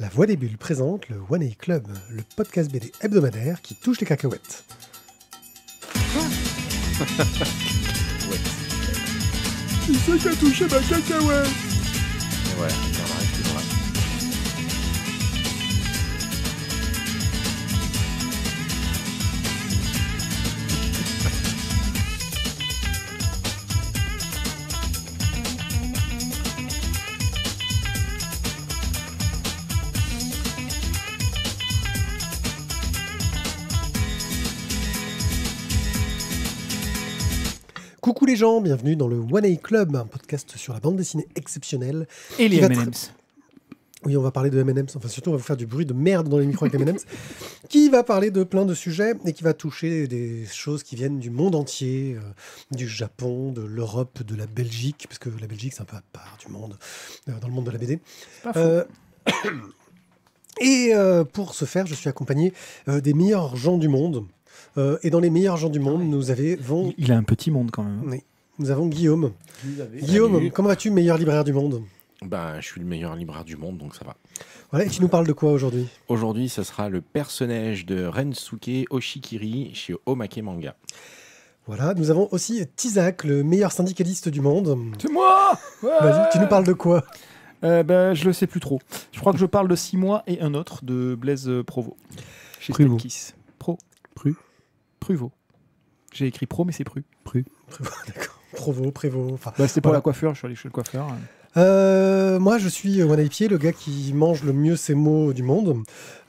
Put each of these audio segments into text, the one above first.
La Voix des Bulles présente le One A Club, le podcast BD hebdomadaire qui touche les cacahuètes. Il Qui c'est touché ma cacahuète Ouais, il Coucou les gens, bienvenue dans le One A Club, un podcast sur la bande dessinée exceptionnelle. Et les M&M's. Oui, on va parler de M&M's, enfin surtout on va vous faire du bruit de merde dans les micros avec M&M's, qui va parler de plein de sujets et qui va toucher des choses qui viennent du monde entier, euh, du Japon, de l'Europe, de la Belgique, parce que la Belgique c'est un peu à part du monde, euh, dans le monde de la BD. Euh, et pour ce faire, je suis accompagné des meilleurs gens du monde. Euh, et dans les meilleurs gens du monde, nous avons. Il a un petit monde quand même. Nous avons Guillaume. Guillaume, comment vas-tu, meilleur libraire du monde ben, je suis le meilleur libraire du monde, donc ça va. Voilà, et tu nous parles de quoi aujourd'hui Aujourd'hui, ce sera le personnage de Rensuke Oshikiri chez Omake Manga. Voilà, nous avons aussi Tizak, le meilleur syndicaliste du monde. C'est moi Vas-y, tu nous parles de quoi euh, ben, Je le sais plus trop. Je crois que je parle de six mois et un autre de Blaise Provo. Chez Pro. Pruvot. J'ai écrit pro, mais c'est Pru. Pru. d'accord. Provo, Prévost. Enfin, bah, pour la coiffure, je suis allé chez le coiffeur. Hein. Euh, moi, je suis Wanaipier, euh, le gars qui mange le mieux ses mots du monde.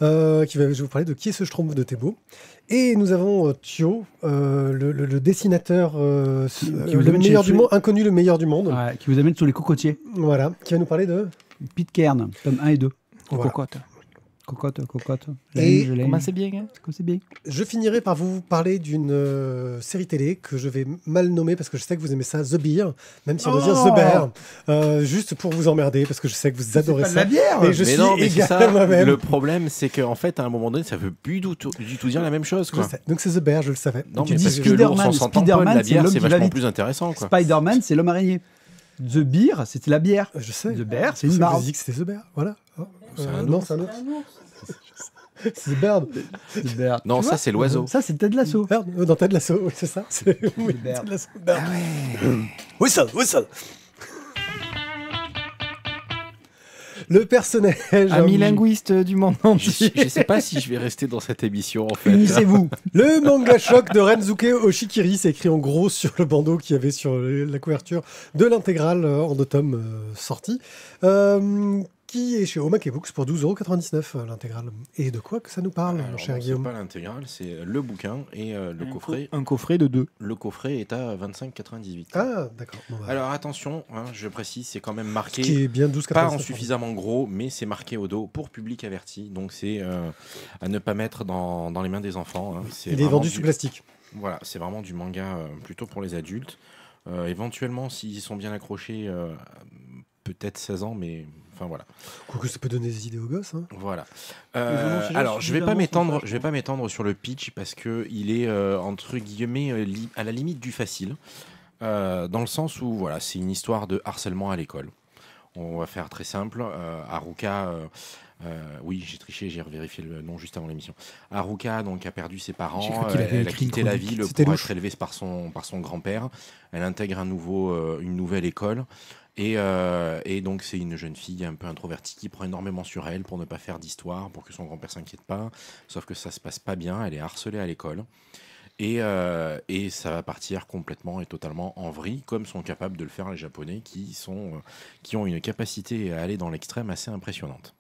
Euh, qui va, je vais vous parler de qui est ce Schtroumpf de Thébo. Et nous avons Thio, le, dessinateur, le meilleur du monde, inconnu, le meilleur du monde. qui vous amène sur les cocotiers. Voilà, qui va nous parler de Pitcairn, tome 1 et 2. Voilà. Cocotte, cocotte. Et comment c'est bien, hein bien Je finirai par vous parler d'une euh, série télé que je vais mal nommer parce que je sais que vous aimez ça, The Beer, même si on oh veut dire The oh Bear, euh, juste pour vous emmerder parce que je sais que vous adorez ça. la bière. mais non, mais c'est ça. Le problème, c'est qu'en fait, à un moment donné, ça veut plus du tout, du dire la même chose. Donc c'est The Bear, je le savais. Non, tu mais dis que Spider-Man, la bière, c'est vachement plus intéressant. Spider-Man, c'est l'homme araignée. The Beer, c'était la bière. Je sais. The Bear, c'est une marque. C'était The Bear, voilà non, Non, ça, c'est l'oiseau. Ça, c'est Ted Lasso. Euh, dans Ted Lasso, oui, c'est ça. C'est ah Whistle, Le personnage. Ami linguiste du moment. Je, ne sais pas si je vais rester dans cette émission en vous le manga choc de Renzuke Oshikiri, c'est écrit en gros sur le bandeau qui avait sur la couverture de l'intégrale euh, en deux tomes sorti. Euh, et chez Omac Books pour 12,99€ euh, l'intégrale. Et de quoi que ça nous parle, mon cher Guillaume C'est pas l'intégrale, c'est euh, le bouquin et euh, le coffret. un coffret de deux. Le coffret est à 25,98€. Ah, d'accord. Bah. Alors attention, hein, je précise, c'est quand même marqué. qui est bien Pas en hein. suffisamment gros, mais c'est marqué au dos pour public averti. Donc c'est à ne pas mettre dans, les mains des enfants. Hein. Il est vendu sous plastique. Voilà, c'est vraiment du manga plutôt pour les adultes. éventuellement, s'ils sont bien accrochés, peut-être 16 ans, mais Enfin voilà. Quoique ça peut donner des idées aux gosses. Hein. Voilà. Euh, alors je vais pas m'étendre, je vais pas m'étendre sur le pitch parce que il est euh, entre guillemets euh, à la limite du facile, dans le sens où voilà, c'est une histoire de harcèlement à l'école. On va faire très simple. Haruka, oui, j'ai triché, j'ai vérifié le nom juste avant l'émission. Aruka donc a perdu ses parents, elle, a quitté la ville pour être élevée par son par son grand père. Elle intègre un nouveau une nouvelle école. Euh, et, donc, c'est une jeune fille un peu introvertie qui prend énormément sur elle pour ne pas faire d'histoire, pour que son grand-père s'inquiète pas. Sauf que ça se passe pas bien, elle est harcelée à l'école. Et, euh, ça va partir complètement et totalement en vrille, comme sont capables de le faire les Japonais, euh, qui, ont une capacité à aller dans l'extrême assez impressionnante.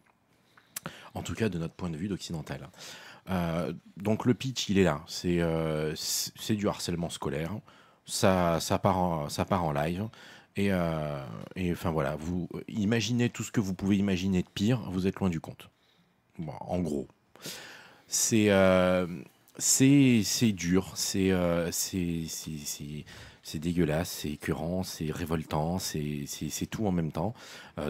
En tout cas, de notre point de vue d'occidental. donc le pitch, il est là. C'est du harcèlement scolaire. ça part en live. Euh, et, enfin voilà, vous euh, imaginez tout ce que vous pouvez imaginer de pire, vous êtes loin du compte. en gros, c'est euh, c'est dur, c'est c'est dégueulasse, c'est écœurant, c'est révoltant, c'est tout en même temps,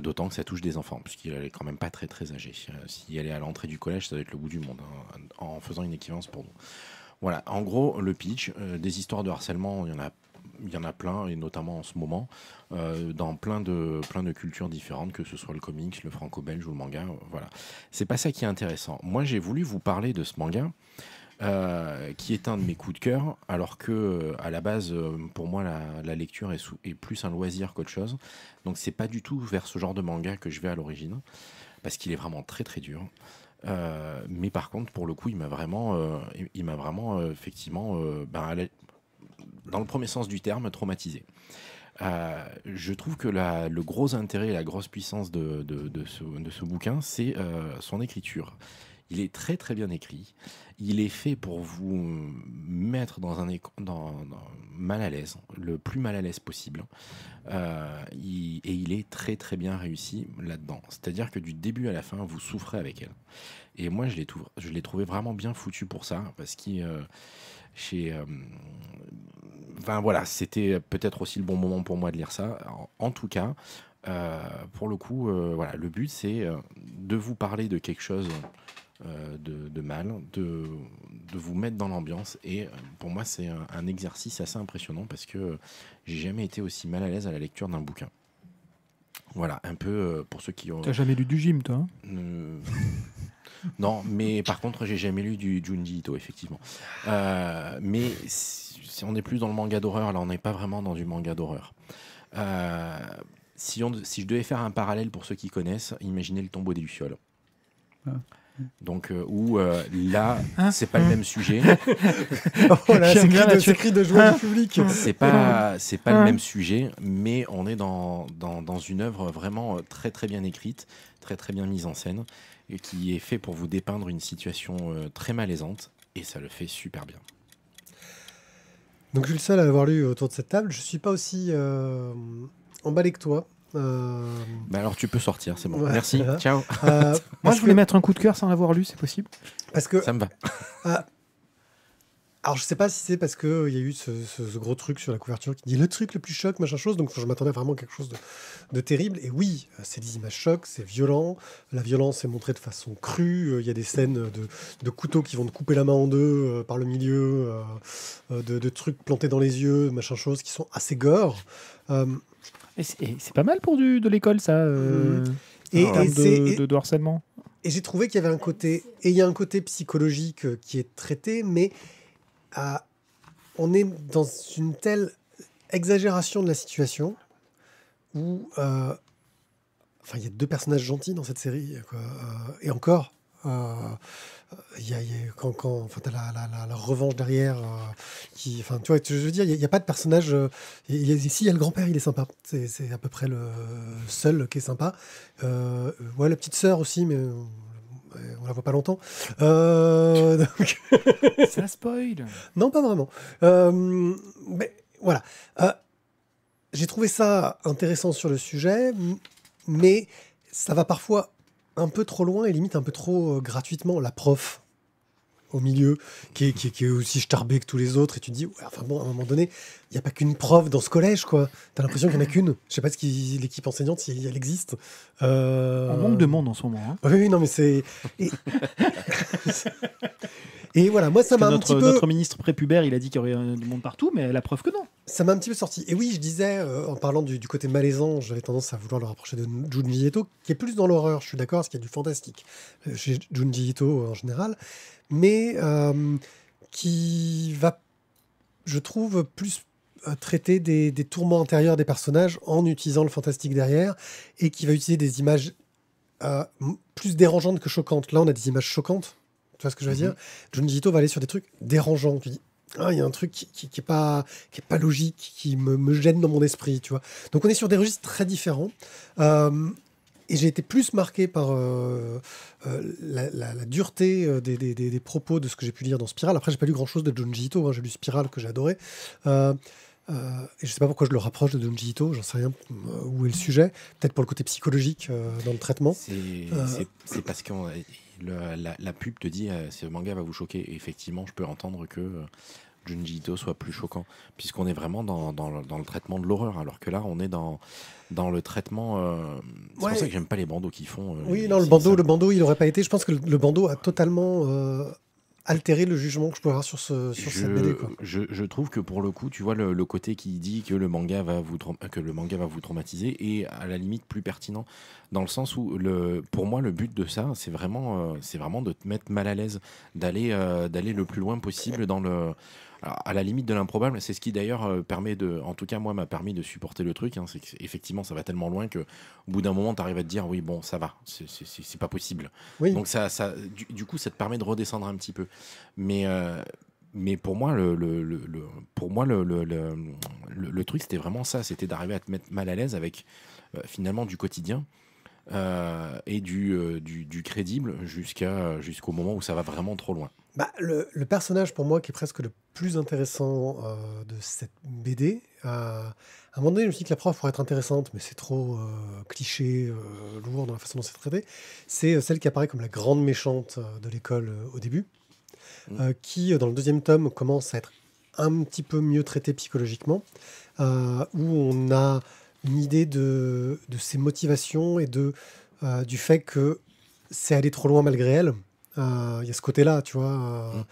d'autant que ça touche des enfants, puisqu'il est quand même pas très très âgé. s'il si allait à l'entrée du collège, ça doit être le bout du monde, hein, en faisant une équivalence pour nous. Voilà, en gros, le pitch, des histoires de harcèlement, il y en a il y en a plein, et notamment en ce moment, euh, dans plein de, plein de cultures différentes, que ce soit le comics, le franco-belge ou le manga. Voilà. C'est pas ça qui est intéressant. Moi, j'ai voulu vous parler de ce manga. Euh, qui est un de mes coups de cœur, alors que euh, à la base, pour moi, la, lecture est, plus un loisir qu'autre chose. Donc, c'est pas du tout vers ce genre de manga que je vais à l'origine, parce qu'il est vraiment très très dur. mais par contre, pour le coup, il m'a vraiment, il m'a vraiment effectivement, ben, dans le premier sens du terme, traumatisé. Euh, je trouve que le gros intérêt et la grosse puissance de, de, ce, bouquin, c'est euh, son écriture. Il est très très bien écrit. Il est fait pour vous mettre dans un mal à l'aise, le plus mal à l'aise possible. Euh, et il est très très bien réussi là-dedans. C'est-à-dire que du début à la fin, vous souffrez avec elle. Et moi, je l'ai trouvé vraiment bien foutu pour ça, parce qu'il chez euh, voilà, c'était peut-être aussi le bon moment pour moi de lire ça. en, tout cas, euh, pour le coup, euh, voilà, le but c'est de vous parler de quelque chose de, mal, de, de, vous mettre dans l'ambiance. Et pour moi, c'est un, exercice assez impressionnant parce que j'ai jamais été aussi mal à l'aise à la lecture d'un bouquin. Voilà, un peu pour ceux qui ont. T'as jamais lu du gym, toi hein non, mais par contre, j'ai jamais lu du Junji Ito, effectivement. Euh, mais si on n'est plus dans le manga d'horreur, là, on n'est pas vraiment dans du manga d'horreur. Euh, si, on, si je devais faire un parallèle pour ceux qui connaissent, imaginez le tombeau des Lucioles. Ah. Donc, euh, où là, hein c'est pas le même hein sujet. Oh c'est cri, de, joie hein public. C'est pas, pas le même sujet, mais on est dans, dans, une œuvre vraiment très très bien écrite, très très bien mise en scène et qui est fait pour vous dépeindre une situation euh, très malaisante, et ça le fait super bien. Donc je suis le seul à l'avoir lu autour de cette table. Je suis pas aussi euh, emballé que toi. Euh. Bah alors tu peux sortir, c'est bon. Merci. Ciao. moi je voulais mettre un coup de cœur sans l'avoir lu, c'est possible Parce que ça me va. Ah, alors, je sais pas si c'est parce qu'il euh, il y a eu ce, gros truc sur la couverture qui dit le truc le plus choc, machin chose. Donc, je m'attendais vraiment à quelque chose de, terrible. Et oui, euh, c'est des images chocs, c'est violent. La violence est montrée de façon crue. Euh, il y a des scènes de, couteaux qui vont te couper la main en deux par le milieu, de, trucs plantés dans les yeux, machin chose, qui sont assez gore. et c'est pas mal pour du, de l'école, ça. Et, de, de harcèlement. Et j'ai trouvé qu'il y avait un côté, et il y a un côté psychologique qui est traité, mais on est dans une telle exagération de la situation où, euh, enfin, il y a deux personnages gentils dans cette série, euh, et encore. Euh, il y, a, quand, quand la, revanche derrière, qui, enfin, tu vois, je veux dire, il n'y a, pas de personnage. ici il y a, le grand-père, il est sympa. C'est à peu près le seul qui est sympa. ouais, la petite sœur aussi, mais on la voit pas longtemps. Euh, spoil Non, pas vraiment. Euh, mais voilà. Euh, j'ai trouvé ça intéressant sur le sujet, mais ça va parfois un peu trop loin et limite un peu trop euh, gratuitement. La prof, au milieu, qui est, aussi starbé que tous les autres, et tu te dis, ouais, enfin bon, à un moment donné, il n'y a pas qu'une prof dans ce collège, quoi. T'as l'impression qu'il n'y en a qu'une. Je sais pas si l'équipe enseignante, si elle existe. On euh, manque de monde en ce moment. Hein. Oui, non, mais c'est. Et... voilà, moi, ça m'a un petit peu. Notre ministre prépubère, il a dit qu'il y aurait euh, du monde partout, mais la preuve que non. Ça m'a un petit peu sorti. Et oui, je disais, euh, en parlant du, côté malaisant, j'avais tendance à vouloir le rapprocher de Junji Ito, qui est plus dans l'horreur, je suis d'accord, parce qu'il y a du fantastique chez Junji Ito en général mais euh, qui va, je trouve, plus euh, traiter des, tourments intérieurs des personnages en utilisant le fantastique derrière et qui va utiliser des images euh, plus dérangeantes que choquantes. Là, on a des images choquantes. Tu vois ce que je veux dire mhm. John va aller sur des trucs dérangeants. ah, il y a un truc qui, n'est pas qui est pas logique, qui me, me, gêne dans mon esprit, tu vois. Donc on est sur des registres très différents. Et j'ai été plus marqué par euh, euh, la, dureté euh, des, propos de ce que j'ai pu lire dans Spiral. Après, j'ai pas lu grand chose de John Ito. Hein, j'ai lu Spiral que j'ai adoré. et je sais pas pourquoi je le rapproche de Junji Ito. J'en sais rien où est le sujet. Peut-être pour le côté psychologique dans le traitement. C'est parce que la, pub te dit ce manga va vous choquer. Et effectivement, je peux entendre que Junji soit plus choquant, puisqu'on est vraiment dans, dans, le traitement de l'horreur, alors que là, on est dans, dans le traitement. Euh, c'est pour ça que j'aime pas les bandeaux qui font. Euh, oui, non, le bandeau, le bandeau, il aurait pas été. Je pense que le, bandeau a totalement. Euh, altéré le jugement que je pourrais avoir sur, ce, sur je, cette BD. Je, trouve que pour le coup, tu vois, le, côté qui dit que le, manga va vous que le manga va vous traumatiser est à la limite plus pertinent, dans le sens où, le, pour moi, le but de ça, c'est vraiment, c'est vraiment de te mettre mal à l'aise, d'aller d'aller le plus loin possible dans le, à la limite de l'improbable, c'est ce qui d'ailleurs euh, permet de, en tout cas moi, m'a permis de supporter le truc. Hein, effectivement, c'est ça va tellement loin que au bout d'un moment, tu arrives à te dire oui, bon, ça va, c'est pas possible. Donc ça, ça du, coup, ça te permet de redescendre un petit peu. Mais euh, mais pour moi, le, pour moi, le, truc, c'était vraiment ça. C'était d'arriver à te mettre mal à l'aise avec euh, finalement du quotidien. et du, du, du crédible jusqu'à jusqu'au moment où ça va vraiment trop loin. Bah, le, personnage pour moi qui est presque le plus intéressant euh, de cette BD, euh, à un moment donné je me suis dit que la prof pourrait être intéressante, mais c'est trop euh, cliché, lourd dans la façon dont c'est traité, c'est celle qui apparaît comme la grande méchante de l'école au début, mm. qui dans le deuxième tome commence à être un petit peu mieux traitée psychologiquement, où on a une idée de, ses motivations et de, du fait que c'est aller trop loin malgré elle. Euh, il y a ce côté-là, tu vois, euh, mm.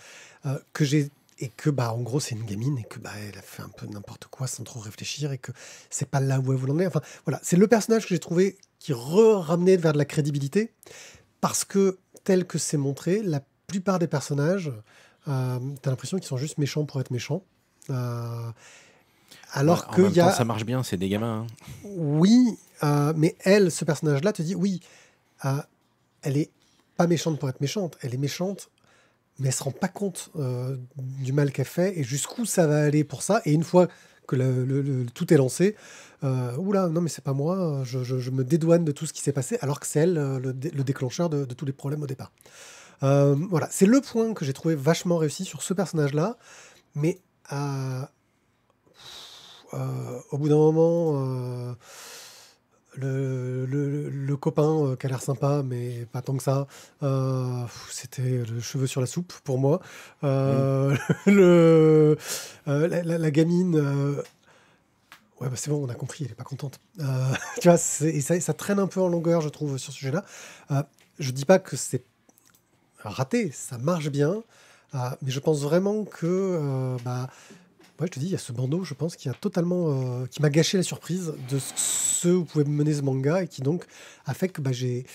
euh, que j'ai et que bah en gros c'est une gamine et que bah elle a fait un peu n'importe quoi sans trop réfléchir et que c'est pas là où elle voulait en Enfin voilà, c'est le personnage que j'ai trouvé qui ramenait vers de la crédibilité parce que tel que c'est montré, la plupart des personnages, euh, t'as l'impression qu'ils sont juste méchants pour être méchants. alors bah, que y a... ça marche bien, c'est des gamins. Hein. Oui, mais elle, ce personnage-là, te dit oui, elle est pas méchante pour être méchante, elle est méchante, mais elle se rend pas compte euh, du mal qu'elle fait et jusqu'où ça va aller pour ça. Et une fois que le, tout est lancé, euh, oula, non mais c'est pas moi, je, me dédouane de tout ce qui s'est passé, alors que c'est elle euh, le, déclencheur de, tous les problèmes au départ. Euh, voilà, c'est le point que j'ai trouvé vachement réussi sur ce personnage-là, mais au bout d'un moment le, le, copain euh, qui a l'air sympa, mais pas tant que ça. Euh, c'était le cheveu sur la soupe pour moi. Euh, mm. le, la, gamine. ouais, bah c'est bon, on a compris, elle est pas contente. tu vois, et ça, ça, traîne un peu en longueur, je trouve, sur ce sujet-là. je dis pas que c'est raté, ça marche bien, mais je pense vraiment que bah, je te dis, il y a ce bandeau, je pense, qui a totalement, euh, qui m'a gâché la surprise de ce où pouvait mener ce manga et qui donc a fait que bah, j'ai,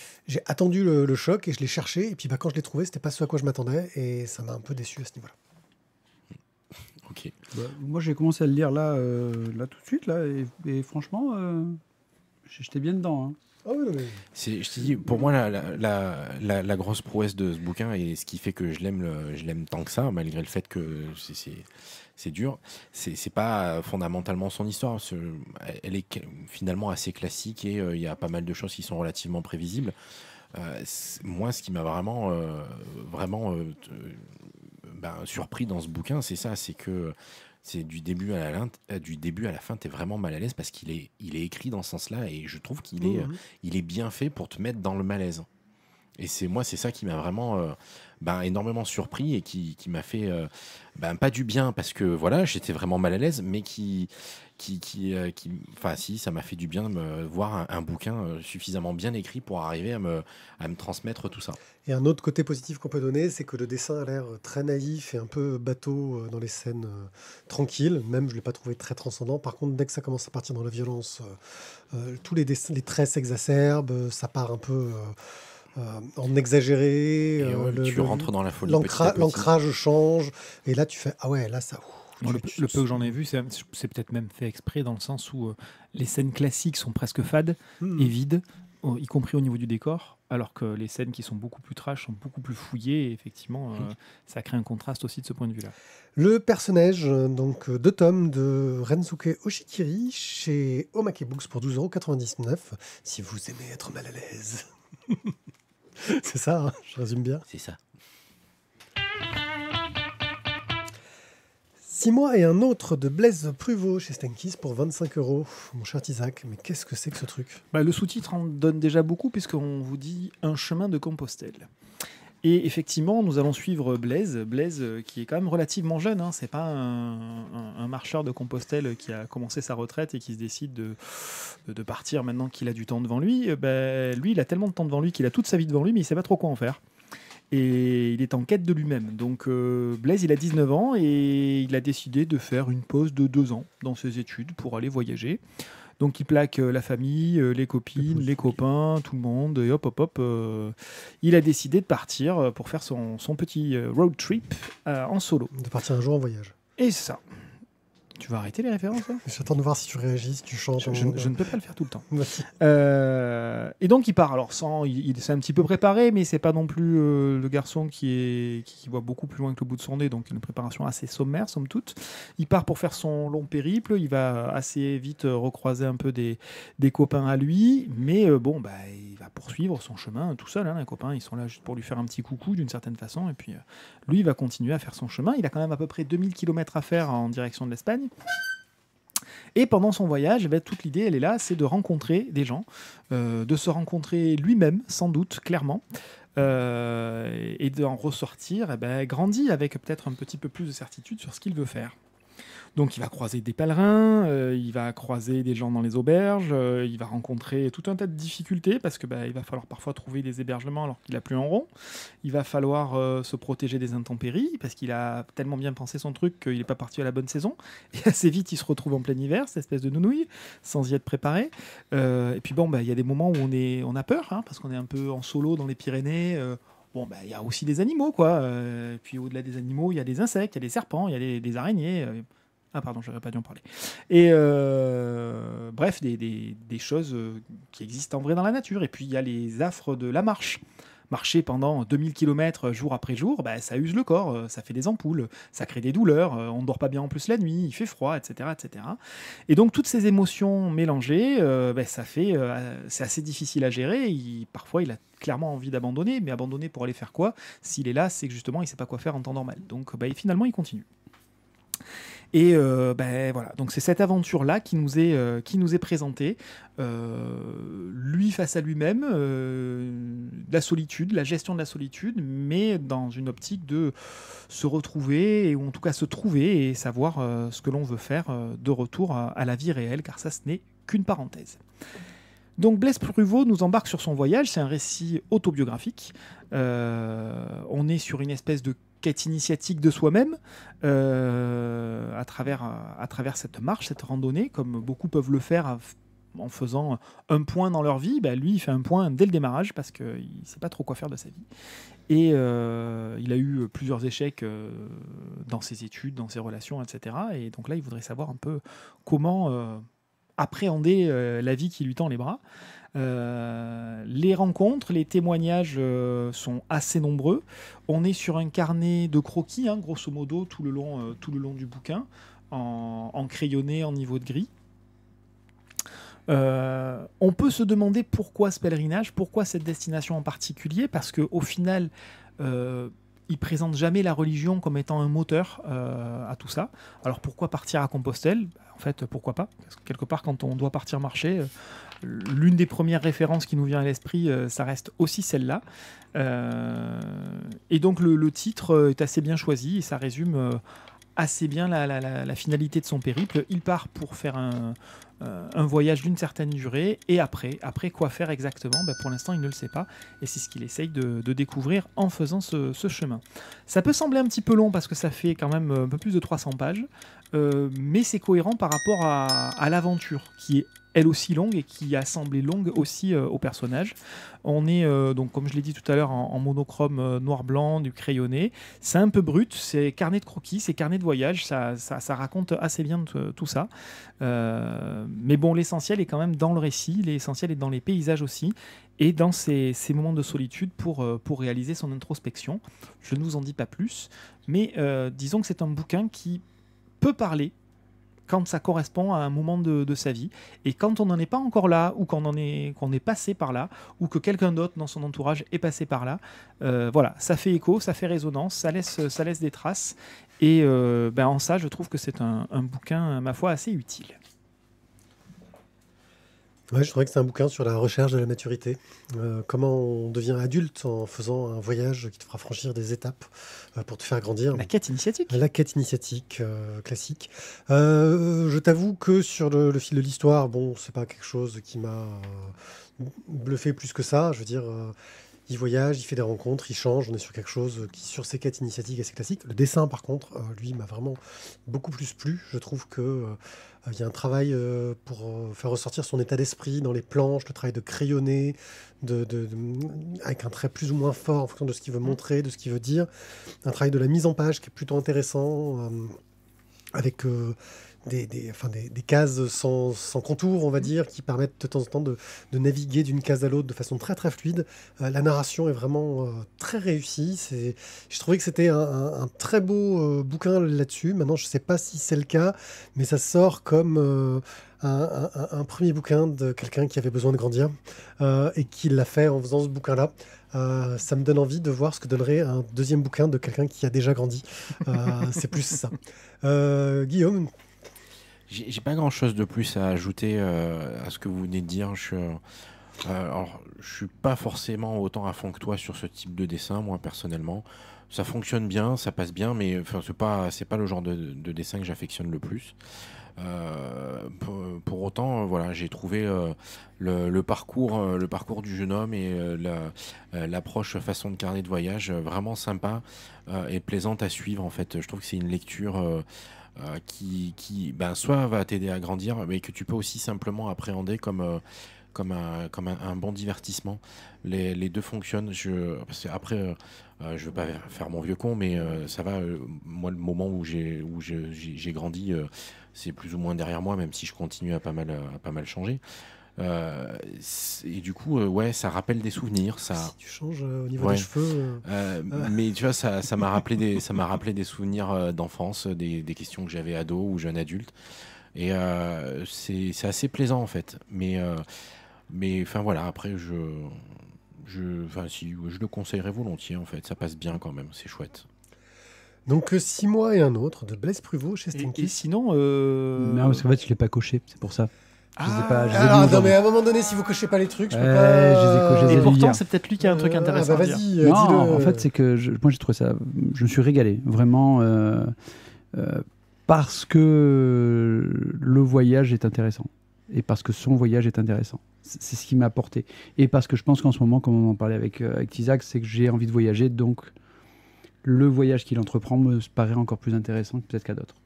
attendu le, choc et je l'ai cherché. Et puis bah, quand je l'ai trouvé, c'était pas ce à quoi je m'attendais et ça m'a un peu déçu à ce niveau-là. Mm. Ok. Bah, moi, j'ai commencé à le lire là, euh, là tout de suite là et, franchement, euh, j'étais bien dedans. Hein. Ah c'est, je te dis, pour moi, la, la, grosse prouesse de ce bouquin et ce qui fait que je l'aime, je l'aime tant que ça, malgré le fait que c'est, c'est, dur, c'est, c'est pas fondamentalement son histoire. Elle est finalement assez classique et euh, il y a pas mal de choses qui sont relativement prévisibles. Euh, moi, ce qui m'a vraiment, euh, vraiment ben, surpris dans ce bouquin, c'est ça, c'est que du début à la euh, du début à la fin, t'es vraiment mal à l'aise parce qu'il est, il est écrit dans ce sens-là et je trouve qu'il est, mmh, euh, mmh. il est bien fait pour te mettre dans le malaise. Et c'est moi, c'est ça qui m'a vraiment euh, ben, énormément surpris et qui, qui m'a fait ben, pas du bien parce que voilà, j'étais vraiment mal à l'aise, mais qui qui, qui, euh, enfin si, ça m'a fait du bien de me voir un, bouquin euh, suffisamment bien écrit pour arriver à me, me transmettre tout ça. Et un autre côté positif qu'on peut donner, c'est que le dessin a l'air très naïf et un peu bateau euh, dans les scènes tranquilles. Même, je l'ai pas trouvé très transcendant. Par contre, dès que ça commence à partir dans la violence, tous les, traits s'exacerbent, ça part un peu. en exagéré. tu rentres dans la folie. L'ancrage change. Et là, tu fais Ah ouais, là, ça le, peu que j'en ai vu, c'est peut-être même fait exprès dans le sens où euh, les scènes classiques sont presque fades hmm. et vides, y compris au niveau du décor, alors que les scènes qui sont beaucoup plus trash sont beaucoup plus fouillées et effectivement, euh, hmm. ça crée un contraste aussi de ce point de vue-là. Le personnage euh, donc de Tom de Rensuke Oshikiri chez Omake Books pour 12,99€ si vous aimez être mal à l'aise. C'est ça, hein, je résume bien. C'est ça. Six mois et un autre de Blaise Pruvot chez Stenkis pour 25 euros. Mon cher Isaac. mais qu'est-ce que c'est que ce truc bah, Le sous-titre en donne déjà beaucoup puisqu'on vous dit un chemin de Compostelle. Et effectivement, nous allons suivre Blaise. Blaise euh, qui est quand même relativement jeune. Hein. C'est pas un, marcheur de Compostelle qui a commencé sa retraite et qui se décide de, partir maintenant qu'il a du temps devant lui. Euh, bah, lui, il a tellement de temps devant lui qu'il a toute sa vie devant lui, mais il sait pas trop quoi en faire et il est en quête de lui-même. Donc euh, Blaise, il a 19 ans et il a décidé de faire une pause de deux ans dans ses études pour aller voyager. Donc il plaque euh, la famille, euh, les copines, les copains, tout le monde, et hop, hop, hop. il a décidé de partir pour faire son, petit road trip en solo. De partir un jour en voyage. Et ça, tu vas arrêter les références hein J'attends de voir si tu réagis, si tu chantes. Je, ne peux pas le faire tout le temps. Euh, et donc il part. Alors sans, il, s'est un petit peu préparé, mais c'est pas non plus euh, le garçon qui est qui, voit beaucoup plus loin que le bout de son nez, donc une préparation assez sommaire somme toute. Il part pour faire son long périple. Il va assez vite euh, recroiser un peu des, des copains à lui, mais bon bah il va poursuivre son chemin tout seul. Hein, les copains, ils sont là juste pour lui faire un petit coucou d'une certaine façon, et puis lui il va continuer à faire son chemin. Il a quand même à peu près 2000 km à faire en direction de l'Espagne. Et pendant son voyage, eh ben, toute l'idée, elle est là, c'est de rencontrer des gens, euh, de se rencontrer lui-même, sans doute, clairement, euh, et d'en ressortir eh ben, grandi avec peut-être un petit peu plus de certitude sur ce qu'il veut faire. Donc il va croiser des pèlerins, euh, il va croiser des gens dans les auberges, euh, il va rencontrer tout un tas de difficultés parce que bah, il va falloir parfois trouver des hébergements alors qu'il a plus en rond. Il va falloir euh, se protéger des intempéries parce qu'il a tellement bien pensé son truc qu'il n'est pas parti à la bonne saison. Et assez vite, il se retrouve en plein hiver, cette espèce de nounouille, sans y être préparé. et puis bon, bah, il y a des moments où on, est, on a peur hein, parce qu'on est un peu en solo dans les Pyrénées bon, bah, il y a aussi des animaux, quoi. puis au-delà des animaux, il y a des insectes, il y a des serpents, il y a des, araignées. Ah pardon, j'aurais pas dû en parler. Et euh, bref, des, choses euh, qui existent en vrai dans la nature. Et puis il y a les affres de la marche. Marcher pendant 2000 km euh, jour après jour, bah, ça use le corps, ça fait des ampoules, ça crée des douleurs, on ne dort pas bien en plus la nuit, il fait froid, etc. etc. Et donc toutes ces émotions mélangées, bah, ça fait, c'est assez difficile à gérer. Il, parfois, il a clairement envie d'abandonner, mais abandonner pour aller faire quoi S'il est là, c'est que justement, il ne sait pas quoi faire en temps normal. Donc bah, finalement, il continue. Et euh, ben, voilà, donc c'est cette aventure-là qui, nous est euh, qui nous est présentée. Euh, lui face à lui-même, la solitude, la gestion de la solitude, mais dans une optique de se retrouver, ou en tout cas se trouver et savoir ce que l'on veut faire de retour à la vie réelle, car ça ce n'est qu'une parenthèse. Donc Blaise Pruvot nous embarque sur son voyage, c'est un récit autobiographique. Euh, on est sur une espèce de quête initiatique de soi-même euh, à, travers, à travers cette marche, cette randonnée, comme beaucoup peuvent le faire en faisant un point dans leur vie. Bah, lui, il fait un point dès le démarrage parce qu'il ne sait pas trop quoi faire de sa vie. Et euh, il a eu plusieurs échecs dans ses études, dans ses relations, etc. Et donc là, il voudrait savoir un peu comment appréhender euh, la vie qui lui tend les bras. Euh, les rencontres, les témoignages euh, sont assez nombreux. On est sur un carnet de croquis, hein, grosso modo, tout le long, tout le long du bouquin, en, en, crayonné, en niveau de gris. on peut se demander pourquoi ce pèlerinage, pourquoi cette destination en particulier, parce qu'au final, il présente jamais la religion comme étant un moteur euh, à tout ça. Alors pourquoi partir à Compostelle En fait, pourquoi pas Parce que quelque part, quand on doit partir marcher, euh, l'une des premières références qui nous vient à l'esprit, euh, ça reste aussi celle-là. et donc le, le, titre est assez bien choisi et ça résume assez bien la, finalité de son périple. Il part pour faire euh, un, voyage d'une certaine durée et après, après quoi faire exactement bah, Pour l'instant, il ne le sait pas et c'est ce qu'il essaye de, découvrir en faisant ce, ce, chemin. Ça peut sembler un petit peu long parce que ça fait quand même euh, un peu plus de 300 pages, euh, mais c'est cohérent par rapport à, l'aventure qui est elle aussi longue et qui a semblé longue aussi euh, au personnage. On est euh, donc comme je l'ai dit tout à l'heure en, monochrome noir blanc du crayonné. C'est un peu brut, c'est carnet de croquis, c'est carnet de voyage, ça, ça, raconte assez bien tout ça. mais bon, l'essentiel est quand même dans le récit, l'essentiel est dans les paysages aussi et dans ces, ces moments de solitude pour, pour réaliser son introspection. Je ne vous en dis pas plus, mais disons que c'est un bouquin qui peut parler quand ça correspond à un moment de, sa vie. Et quand on n'en est pas encore là, ou qu'on en est, est passé par là, ou que quelqu'un d'autre dans son entourage est passé par là, euh, voilà, ça fait écho, ça fait résonance, ça laisse, ça laisse des traces. Et euh, ben en ça, je trouve que c'est un, un bouquin, ma foi, assez utile. Ouais, je trouvais que c'est un bouquin sur la recherche de la maturité. Euh, comment on devient adulte en faisant un voyage qui te fera franchir des étapes euh, pour te faire grandir. La quête initiatique. La quête initiatique euh, classique. je t'avoue que sur le, fil de l'histoire, bon, c'est pas quelque chose qui m'a bluffé plus que ça. Je veux dire, il voyage, il fait des rencontres, il change. On est sur quelque chose qui, sur ses quêtes initiatiques, assez classique. Le dessin, par contre, euh, lui, m'a vraiment beaucoup plus plu. Je trouve que euh, y a un travail euh, pour faire ressortir son état d'esprit dans les planches, le travail de crayonner, de, avec un trait plus ou moins fort en fonction de ce qu'il veut mmh. montrer, de ce qu'il veut dire. Un travail de la mise en page qui est plutôt intéressant, avec des, enfin des, cases sans, sans, contour, on va mm. dire, qui permettent de temps en temps de, naviguer d'une case à l'autre de façon très très fluide. Euh, la narration est vraiment euh, très réussie. C'est, je trouvais que c'était un, très beau euh, bouquin là-dessus. Maintenant, je ne sais pas si c'est le cas, mais ça sort comme... Un, premier bouquin de quelqu'un qui avait besoin de grandir et qui l'a fait en faisant ce bouquin-là. ça me donne envie de voir ce que donnerait un deuxième bouquin de quelqu'un qui a déjà grandi. c'est plus ça. Guillaume, j'ai pas grand chose de plus à ajouter euh, à ce que vous venez de dire. Je, euh, je suis pas forcément autant à fond que toi sur ce type de dessin, moi personnellement. Ça fonctionne bien, ça passe bien, mais enfin, c'est pas, pas le genre de, dessin que j'affectionne le plus. Euh, pour, autant, voilà, j'ai trouvé le, parcours, le parcours du jeune homme et l'approche façon de carnet de voyage vraiment sympa et plaisante à suivre. En fait, je trouve que c'est une lecture euh, qui, ben, soit va t'aider à grandir, mais que tu peux aussi simplement appréhender comme, euh, comme, un, bon divertissement. Les, deux fonctionnent. Je, après, euh, je veux pas faire mon vieux con, mais ça va. moi, le moment où j'ai, où j'ai, grandi, c'est plus ou moins derrière moi, même si je continue à pas mal, à pas mal changer. Euh, et du coup, euh, ouais, ça rappelle des souvenirs. Ça... Si tu changes euh, au niveau des cheveux. mais tu vois, ça, m'a rappelé des, ça m'a rappelé des souvenirs d'enfance, des, questions que j'avais ado ou jeune adulte. Et c'est, assez plaisant en fait. Mais mais enfin voilà, après je je, si, je le conseillerais volontiers en fait. Ça passe bien quand même, c'est chouette. Donc 6 mois et un autre de Blaise Pruvot chez Stinky. Et, sinon, non, parce qu'en fait je l'ai pas coché, c'est pour ça. Je sais pas, je ah, non, mais à un moment donné, si vous cochez pas les trucs, je peux Je et pourtant, c'est peut-être lui qui a un truc euh, bah intéressant. Bah, à euh, Non, en fait, c'est que moi, j'ai trouvé ça. Je me suis régalé, vraiment, euh, parce que le voyage est intéressant et parce que son voyage est intéressant. C'est ce qui m'a apporté. Et parce que je pense qu'en ce moment, comme on en parlait avec, avec c'est que j'ai envie de voyager, donc le voyage qu'il entreprend me paraît encore plus intéressant peut-être qu'à d'autres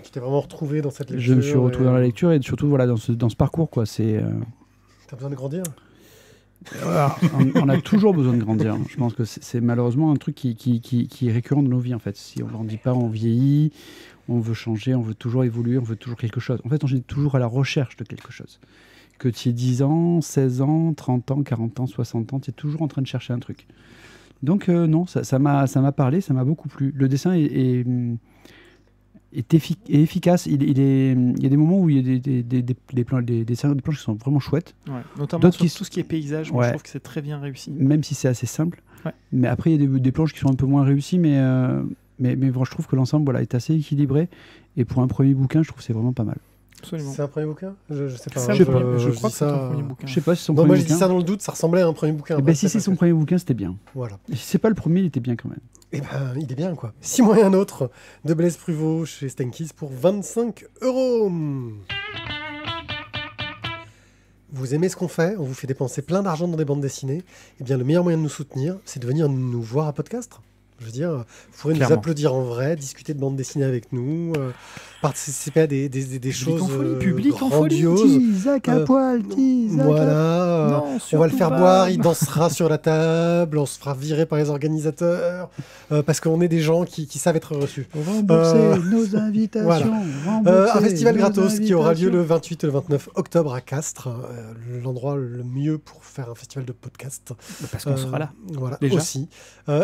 tu t'es vraiment retrouvé dans cette lecture. Je me suis retrouvé dans la lecture et surtout voilà, dans, ce, dans ce parcours. quoi. C'est. Euh, T'as besoin de grandir on, a toujours besoin de grandir. Je pense que c'est malheureusement un truc qui, qui, qui, est récurrent dans nos vies en fait. Si on ne grandit pas, on vieillit, on veut changer, on veut toujours évoluer, on veut toujours quelque chose. En fait, on est toujours à la recherche de quelque chose. Que tu aies 10 ans, 16 ans, 30 ans, 40 ans, 60 ans, tu es toujours en train de chercher un truc. Donc euh, non, ça m'a ça m'a parlé, ça m'a beaucoup plu. Le dessin est hum, est, efficace. Il, il, est, y a des moments où il y a des, des, des, des, des planches qui sont vraiment chouettes. notamment sur tout ce qui est paysage, je trouve que c'est très bien réussi. Même si c'est assez simple. Mais après, il y a des, planches qui sont un peu moins réussies, euh, mais, mais, mais je trouve que l'ensemble voilà, est assez équilibré. Et pour un premier bouquin, je trouve que c'est vraiment pas mal. C'est un premier bouquin je, je sais pas. Hein, je, crois que c'est un premier bouquin. Je sais pas moi je dis ça dans le doute, ça ressemblait à un premier bouquin. Eh ben, si c'est son premier bouquin, c'était bien. Voilà. Si c'est pas le premier, il était bien quand même. Et eh ben, il est bien quoi. Six mois et un autre de Blaise Pruvot chez Stenkis pour 25 euros. Vous aimez ce qu'on fait, on vous fait dépenser plein d'argent dans des bandes dessinées. Eh bien, le meilleur moyen de nous soutenir, c'est de venir nous voir à podcast. Je veux dire, vous pourrez nous applaudir en vrai, discuter de bandes dessinées avec nous. Euh, participer à des, choses en euh, public en folie, Voilà, on va le faire boire, il dansera sur la table, on se fera virer par les organisateurs, euh, parce qu'on est des gens qui, savent être reçus. Euh, nos invitations. un festival gratos qui aura lieu le 28 et le 29 octobre à Castres, l'endroit le mieux pour faire un festival de podcast. Parce qu'on sera là. aussi.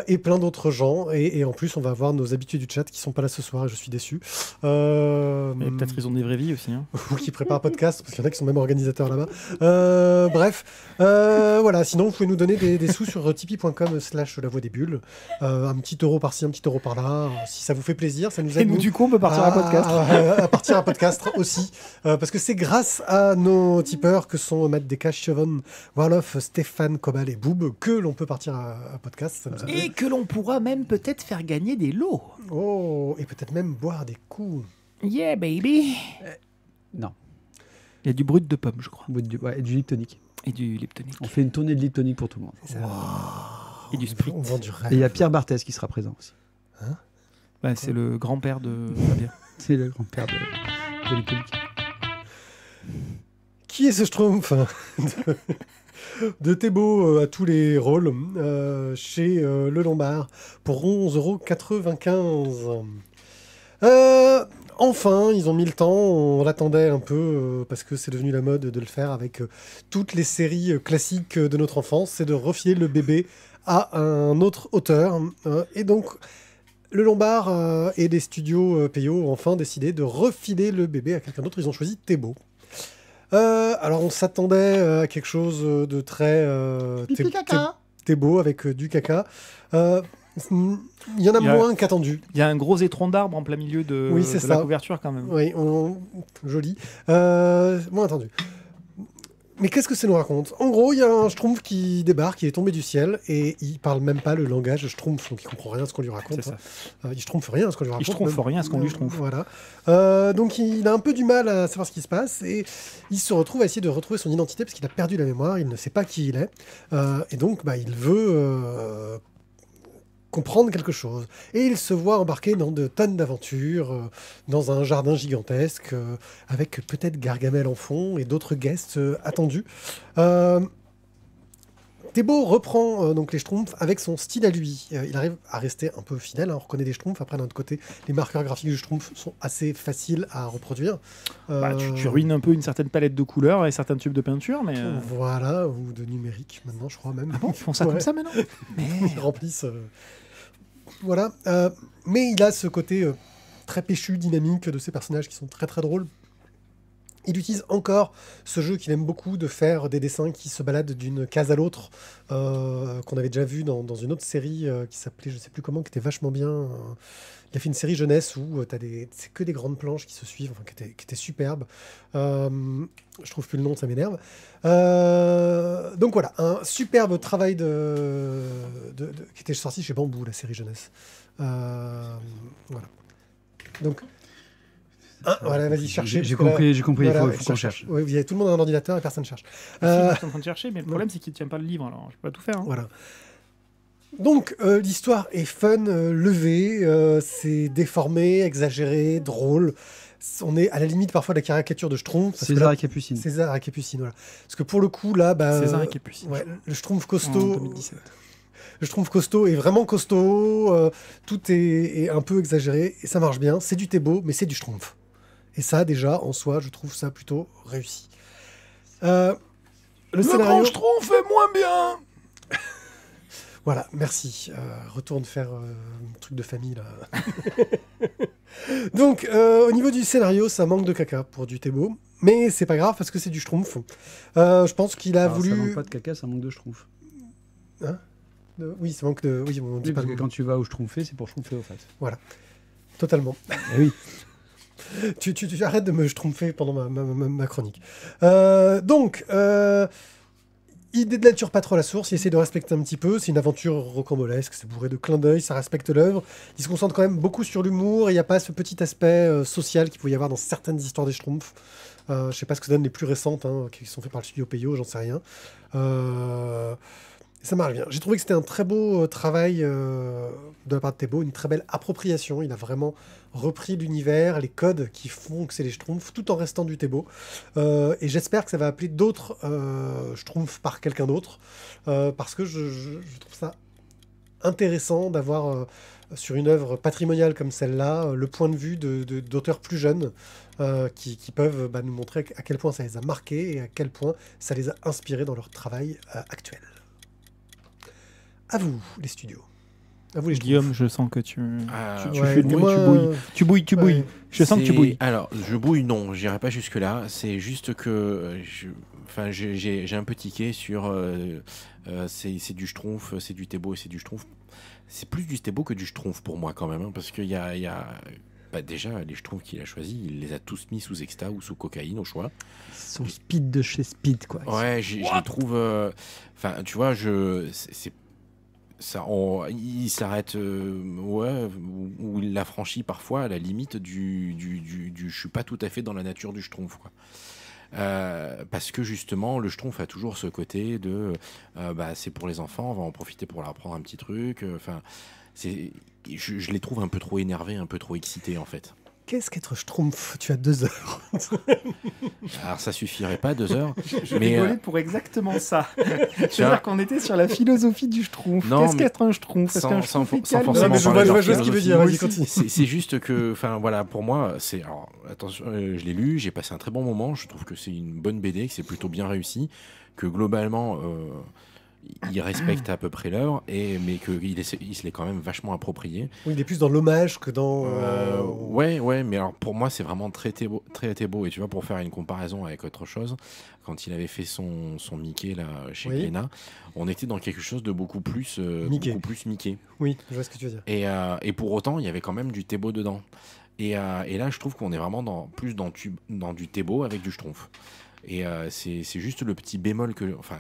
et plein d'autres gens. Et, en plus, on va avoir nos habitués du chat qui sont pas là ce soir et je suis déçu. Euh, euh, peut-être ils ont des vraies vies aussi. Hein. Ou qui préparent podcast, parce qu'il y en a qui sont même organisateurs là-bas. Euh, bref, euh, voilà. Sinon, vous pouvez nous donner des, sous sur tipeee.com/slash la voix des bulles. Euh, un petit euro par-ci, un petit euro par-là. Si ça vous fait plaisir, ça nous aide. Et du coup, on peut partir à, un ah, podcast. À, partir un podcast aussi. parce que c'est grâce à nos tipeurs que sont Matt Descaches, Chevon, Warloff, Stéphane, Cobal et Boob que l'on peut partir à, à podcast. et que l'on pourra même peut-être faire gagner des lots. Oh, et peut-être même boire des coups. Yeah, baby euh, Non. Il y a du brut de pomme, je crois. Du, ouais, et du liptonique. Et du On fait une tournée de liptonique pour tout le monde. Oh. Et du Sprite. Et il y a Pierre Barthès qui sera présent aussi. Hein bah, c'est le grand-père de c'est le grand-père de, Qui est ce Schtroumpf de, de euh, à tous les rôles euh, chez Le Lombard pour 11,95 euros. Euh, enfin, ils ont mis le temps, on l'attendait un peu parce que c'est devenu la mode de le faire avec toutes les séries classiques de notre enfance, c'est de refiler le bébé à un autre auteur. et donc, le Lombard et les studios Payot ont enfin décidé de refiler le bébé à quelqu'un d'autre, ils ont choisi Thébault. alors on s'attendait à quelque chose de très Thébo avec du caca. Il y en a, moins qu'attendu. Il y a un gros étron d'arbre en plein milieu de, oui, la couverture quand même. Oui, joli. Euh, moins attendu. Mais qu'est-ce que ça nous raconte En gros, il y a un schtroumpf qui débarque, il est tombé du ciel et il parle même pas le langage schtroumpf, donc il comprend rien à ce qu'on lui raconte. Hein. Ça. Euh, il schtroumpf rien à ce qu'on lui raconte. Il schtroumpf rien à ce qu'on lui schtroumpf. Voilà. Euh, donc il a un peu du mal à savoir ce qui se passe et il se retrouve à essayer de retrouver son identité parce qu'il a perdu la mémoire, il ne sait pas qui il est. Euh, et donc bah, il veut comprendre quelque chose. Et il se voit embarqué dans de tonnes d'aventures, euh, dans un jardin gigantesque, euh, avec peut-être Gargamel en fond et d'autres guests euh, attendus. Thébault reprend donc les Schtroumpfs avec son style à lui. il arrive à rester un peu fidèle. Hein. on reconnaît des Schtroumpfs. Après, d'un autre côté, les marqueurs graphiques du Schtroumpf sont assez faciles à reproduire. Bah, tu, ruines un peu une certaine palette de couleurs et certains tubes de peinture, mais. Voilà, ou de numérique maintenant, je crois même. Ah bon, ils font ça comme ça maintenant Ils remplissent voilà. Euh, mais il a ce côté euh, très péchu, dynamique de ces personnages qui sont très très drôles. Il utilise encore ce jeu qu'il aime beaucoup de faire des dessins qui se baladent d'une case à l'autre, euh, qu'on avait déjà vu dans, une autre série euh, qui s'appelait je sais plus comment, qui était vachement bien. Euh. Il a fait une série jeunesse où t'as des, c'est que des grandes planches qui se suivent, enfin, qui, était qui était superbe je trouve plus le nom, ça m'énerve. donc voilà, un superbe travail de, qui était sorti chez Bambou, la série jeunesse. voilà. Donc ah, voilà, vas-y, cherchez. J'ai compris, j'ai compris, il faut, qu'on cherche. Il vous avez tout le monde a un ordinateur et personne ne cherche. je suis euh, en train de chercher, mais le problème, c'est qu'il ne tient pas le livre, alors je peux pas tout faire. Hein. Voilà. Donc, euh, l'histoire est fun, euh, levée, euh, c'est déformé, exagéré, drôle. On est à la limite parfois de la caricature de Schtroumpf. César et Capucine. César et Capucine, voilà. Parce que pour le coup, là. Bah, César et Capucine. le Schtroumpf costaud. En je trouve costaud est vraiment costaud. tout est, un peu exagéré et ça marche bien. C'est du Thébo, mais c'est du Schtroumpf. Et ça, déjà, en soi, je trouve ça plutôt réussi. Euh, le, le scénario... Grand fait moins bien Voilà, merci. Euh, retourne faire euh, un truc de famille, là. Donc, euh, au niveau du scénario, ça manque de caca pour du Thébo. Mais c'est pas grave, parce que c'est du schtroumpf. Euh, je pense qu'il a voulu... Ça manque pas de caca, ça manque de schtroumpf. Hein oui, ça manque de. Oui, on parce que quand tu vas au Schtroumpfé, c'est pour Schtroumpfé, en fait. Voilà. Totalement. Eh oui. tu, arrêtes de me tromper pendant ma, ma, chronique. Euh, donc, euh, idée de nature pas trop la source, il essaie de respecter un petit peu. C'est une aventure rocambolesque, c'est bourré de clins d'œil, ça respecte l'œuvre. Il se concentre quand même beaucoup sur l'humour, il n'y a pas ce petit aspect euh, social qu'il pouvait y avoir dans certaines histoires des Schtroumpfs. je sais pas ce que donnent les plus récentes, hein, qui sont faites par le studio Peyo, j'en sais rien. Euh ça marche bien. J'ai trouvé que c'était un très beau euh, travail euh, de la part de Thébault, une très belle appropriation. Il a vraiment repris l'univers, les codes qui font que c'est les Schtroumpfs, tout en restant du Thébault. Euh, et j'espère que ça va appeler d'autres Schtroumpfs par quelqu'un d'autre, parce que je, trouve ça intéressant d'avoir sur une œuvre patrimoniale comme celle-là le point de vue d'auteurs de, plus jeunes qui, peuvent bah, nous montrer à quel point ça les a marqués et à quel point ça les a inspirés dans leur travail actuel. À vous, les studios. À vous, Guillaume, je sens que tu, euh, tu, tu, bouilles, tu bouilles. Je sens que tu bouilles. Alors, je bouille, non, j'irai pas jusque-là. C'est juste que euh, enfin, j'ai un peu tiqué sur. Euh, c'est du schtroumpf, c'est du Thébo et c'est du schtroumpf. C'est plus du Thébo que du schtroumpf pour moi, quand même, hein, parce qu'il y a. Y a... Bah, déjà, les schtroumpfs qu'il a choisis, il les a tous mis sous exta ou sous cocaïne au choix. Sous speed de chez speed, quoi. Ouais, je les trouve. Enfin, tu vois, je. C'est ça, il s'arrête, euh, ou il la franchit parfois à la limite du, du, du, je suis pas tout à fait dans la nature du schtroumpf, euh, parce que justement, le schtroumpf a toujours ce côté de, euh, bah, c'est pour les enfants, on va en profiter pour leur apprendre un petit truc. Enfin, je, je les trouve un peu trop énervés, un peu trop excités en fait. Qu'est-ce qu'être schtroumpf Tu as deux heures. Alors ça suffirait pas deux heures. Je mais euh, pour exactement ça. C'est-à-dire qu'on était sur la philosophie du schtroumpf. Qu'est-ce qu'être un schtroumpf je C'est juste que, enfin voilà, pour moi, c'est. attention, euh, je l'ai lu, j'ai passé un très bon moment. Je trouve que c'est une bonne BD, que c'est plutôt bien réussi, que globalement. Euh, il respecte à peu près l'heure, et mais qu'il il se l'est quand même vachement approprié. il est plus dans l'hommage que dans. Euh, euh, ouais, ouais, mais alors pour moi c'est vraiment très Thébo très beau. Et tu vois, pour faire une comparaison avec autre chose, quand il avait fait son, son Mickey là chez oui. on était dans quelque chose de beaucoup plus euh, Mickey. Beaucoup plus Mickey. Oui, je vois ce que tu veux dire. Et, et pour autant, il y avait quand même du Thébo dedans. Et, et là, je trouve qu'on est vraiment dans, plus dans, tu, dans du Thébo avec du Schtroumpf. Et euh, c'est juste le petit bémol que, enfin,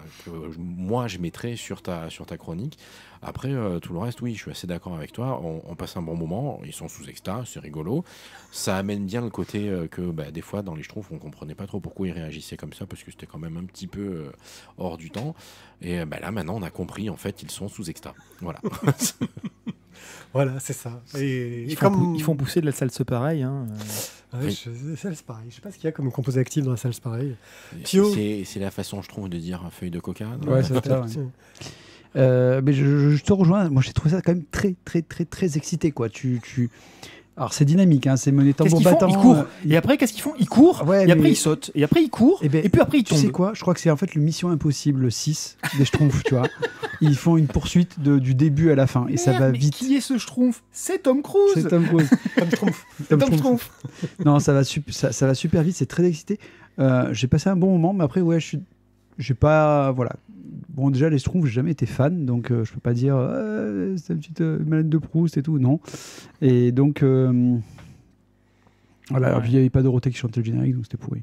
moi je mettrais sur ta, sur ta chronique. Après, euh, tout le reste, oui, je suis assez d'accord avec toi. On, passe un bon moment, ils sont sous extra c'est rigolo. Ça amène bien le côté euh, que bah, des fois, dans les trouve on comprenait pas trop pourquoi ils réagissaient comme ça, parce que c'était quand même un petit peu hors du temps. Et bah, là, maintenant, on a compris, en fait, ils sont sous extra. Voilà. voilà, c'est ça. Et, ils, font, ils, font, pousser de la salse pareil. Hein. Ah je, ne Je sais pas ce qu'il y a comme composé actif dans la salle, c'est pareil. C'est, la façon, je trouve, de dire feuille de coca. Euh, mais je, te rejoins. Moi, j'ai trouvé ça quand même très, très, très, très excité. Quoi. tu, alors c'est dynamique, hein, c'est mené tambour battant. Ils courent. Et après, qu'est-ce qu'ils font Ils courent, et après ils sautent, et après ils courent, eh ben, et, puis après ils tombent. Tu sais quoi Je crois que c'est en fait le Mission Impossible 6 des Schtroumpfs, tu vois. Ils font une poursuite de, du début à la fin, et ça va vite. Qui est ce Schtroumpf C'est Tom Cruise C'est Tom Cruise. Tom Schtroumpf. Tom, non, ça va, ça, va super vite, c'est très excité. Euh, j'ai passé un bon moment, mais après, ouais, je suis j'ai pas voilà Bon, déjà, les Schtroumpfs, j'ai jamais été fan, donc euh, je peux pas dire cette euh, c'est une petite euh, malade de Proust et tout, non. Et donc, voilà, il n'y avait pas Dorothée qui chantait le générique, donc c'était pourri.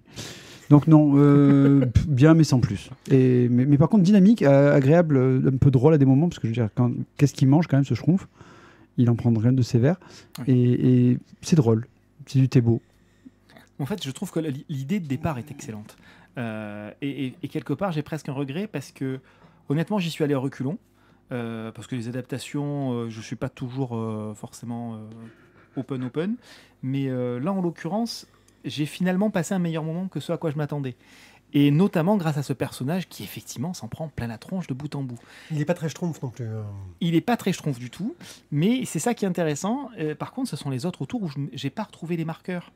Donc non, bien mais sans plus. Et, mais, par contre dynamique, agréable, un peu drôle à des moments, parce que je veux dire, quand, qu'est-ce qu'il mange quand même ce schtroumpf Il en prend rien de sévère. Et, c'est drôle, c'est du thé beau. En fait, je trouve que l'idée de départ est excellente. Et, et, quelque part, j'ai presque un regret parce que Honnêtement, j'y suis allé en reculons. Euh, parce que les adaptations, euh, je ne suis pas toujours euh, forcément open open. Mais là, en l'occurrence, j'ai finalement passé un meilleur moment que ce à quoi je m'attendais. Et notamment grâce à ce personnage qui effectivement s'en prend plein la tronche de bout en bout. Il n'est pas très schtroumpf non plus. Il n'est pas très schtroumpf du tout, mais c'est ça qui est intéressant. par contre, ce sont les autres autour où je n'ai pas retrouvé les marqueurs.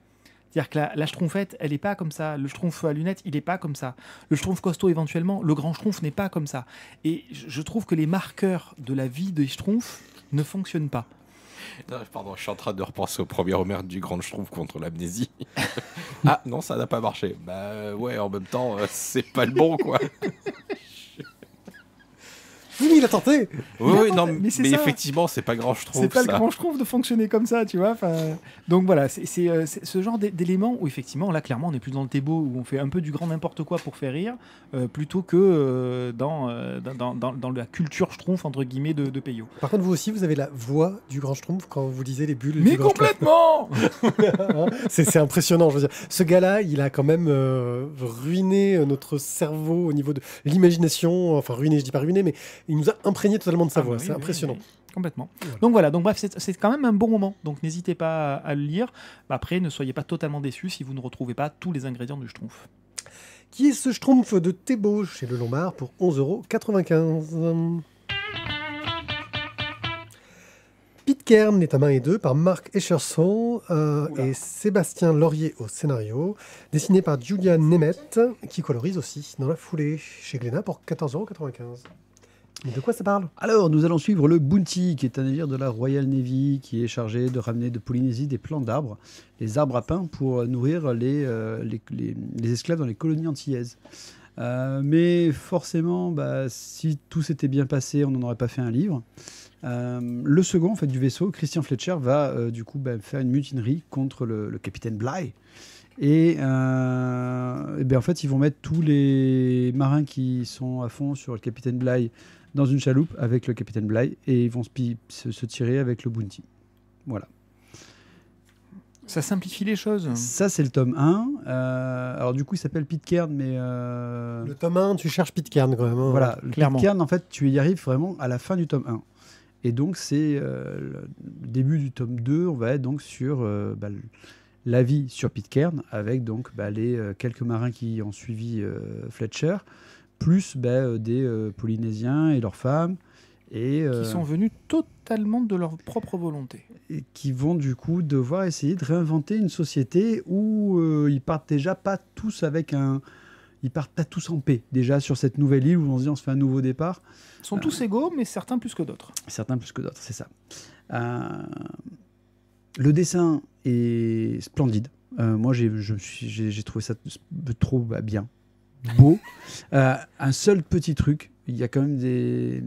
C'est-à-dire que la, schtroumpfette, elle n'est pas comme ça. Le schtroumpf à lunettes, il n'est pas comme ça. Le schtroumpf costaud, éventuellement, le grand schtroumpf n'est pas comme ça. Et je trouve que les marqueurs de la vie des schtroumpfs ne fonctionnent pas. pardon, je suis en train de repenser au premier Homer du Grand Schtroumpf contre l'amnésie. ah non, ça n'a pas marché. Bah ouais, en même temps, euh, c'est pas le bon quoi. Oui, il a tenté. Oui, non, mais, effectivement, c'est pas grand, je trouve. C'est pas le grand, je de fonctionner comme ça, tu vois. Enfin, donc voilà, c'est euh, ce genre d'éléments où effectivement, là, clairement, on n'est plus dans le Thébo où on fait un peu du grand n'importe quoi pour faire rire, euh, plutôt que euh, dans, dans, dans, la culture schtroumpf, entre guillemets, de, de Peyo. Par contre, vous aussi, vous avez la voix du grand schtroumpf quand vous lisez les bulles. Mais complètement C'est impressionnant, je veux dire. Ce gars-là, il a quand même ruiné notre cerveau au niveau de l'imagination, enfin, ruiné, je dis pas ruiné, mais il nous a imprégné totalement de sa ah voix. c'est impressionnant. Complètement. Donc voilà, donc bref, c'est quand même un bon moment. Donc n'hésitez pas à le lire. Après, ne soyez pas totalement déçus si vous ne retrouvez pas tous les ingrédients du schtroumpf. Qui est ce schtroumpf de Thébault chez le Lombard pour 11,95€ Pitcairn est à main et deux par Marc Escherson euh, et Sébastien Laurier au scénario, dessiné par Julia Nemeth, qui colorise aussi dans la foulée chez Glénat pour 14,95€. De quoi ça parle Alors, nous allons suivre le Bounty, qui est un navire de la Royal Navy, qui est chargé de ramener de Polynésie des plants d'arbres, les arbres à pain, pour nourrir les, euh, les, esclaves dans les colonies antillaises. Euh, mais forcément, bah, si tout s'était bien passé, on n'en aurait pas fait un livre. Euh, le second, fait, du vaisseau, Christian Fletcher, va du coup bah, faire une mutinerie contre le, capitaine Bligh. Et, ben, en fait, ils vont mettre tous les marins qui sont à fond sur le capitaine Bligh dans une chaloupe avec le capitaine Bly et ils vont se, tirer avec le Bounty. Voilà. Ça simplifie les choses. Ça, c'est le tome 1. Euh, alors, du coup, il s'appelle Pitcairn, mais. Euh, le tome 1, tu cherches Pitcairn quand même. Hein. voilà, Pitcairn, en fait, tu y arrives vraiment à la fin du tome 1. Et donc, c'est euh, le début du tome 2. On va être donc sur bah, la vie sur Pitcairn, avec donc bah, les quelques marins qui ont suivi Fletcher plus ben, euh, des euh, Polynésiens et leurs femmes. Et, euh, qui sont venus totalement de leur propre volonté. Et qui vont du coup devoir essayer de réinventer une société où ils partent déjà pas tous avec un, ils partent pas tous en paix déjà sur cette nouvelle île où on se dit on se fait un nouveau départ. Ils sont tous égaux, mais certains plus que d'autres. Certains plus que d'autres, c'est ça. le dessin est splendide. moi, j'ai trouvé ça trop bah, bien beau. Euh, un seul petit truc, il y a quand même des.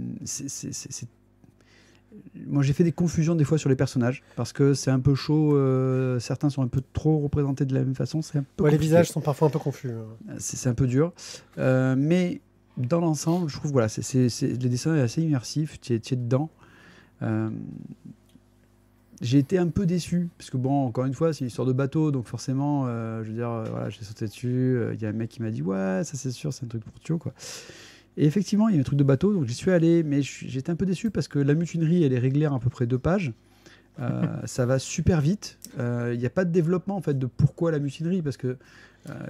Moi, j'ai fait des confusions des fois sur les personnages parce que c'est un peu chaud. Euh, certains sont un peu trop représentés de la même façon. C'est les visages sont parfois un peu confus. Hein. Euh, c'est un peu dur, mais dans l'ensemble, je trouve voilà, c'est le dessin est assez immersif. Tu es, dedans j'ai été un peu déçu, parce que bon, encore une fois, c'est une histoire de bateau, donc forcément, euh, je veux dire, euh, voilà, j'ai sauté dessus. Euh, il y a un mec qui m'a dit, ouais, ça c'est sûr, c'est un truc pour Tio, quoi. Et effectivement, il y a un truc de bateau, donc j'y suis allé, mais j'étais un peu déçu parce que la mutinerie, elle est réglée à, à peu près deux pages. ça va super vite. Il n'y a pas de développement en fait de pourquoi la mutinerie, parce que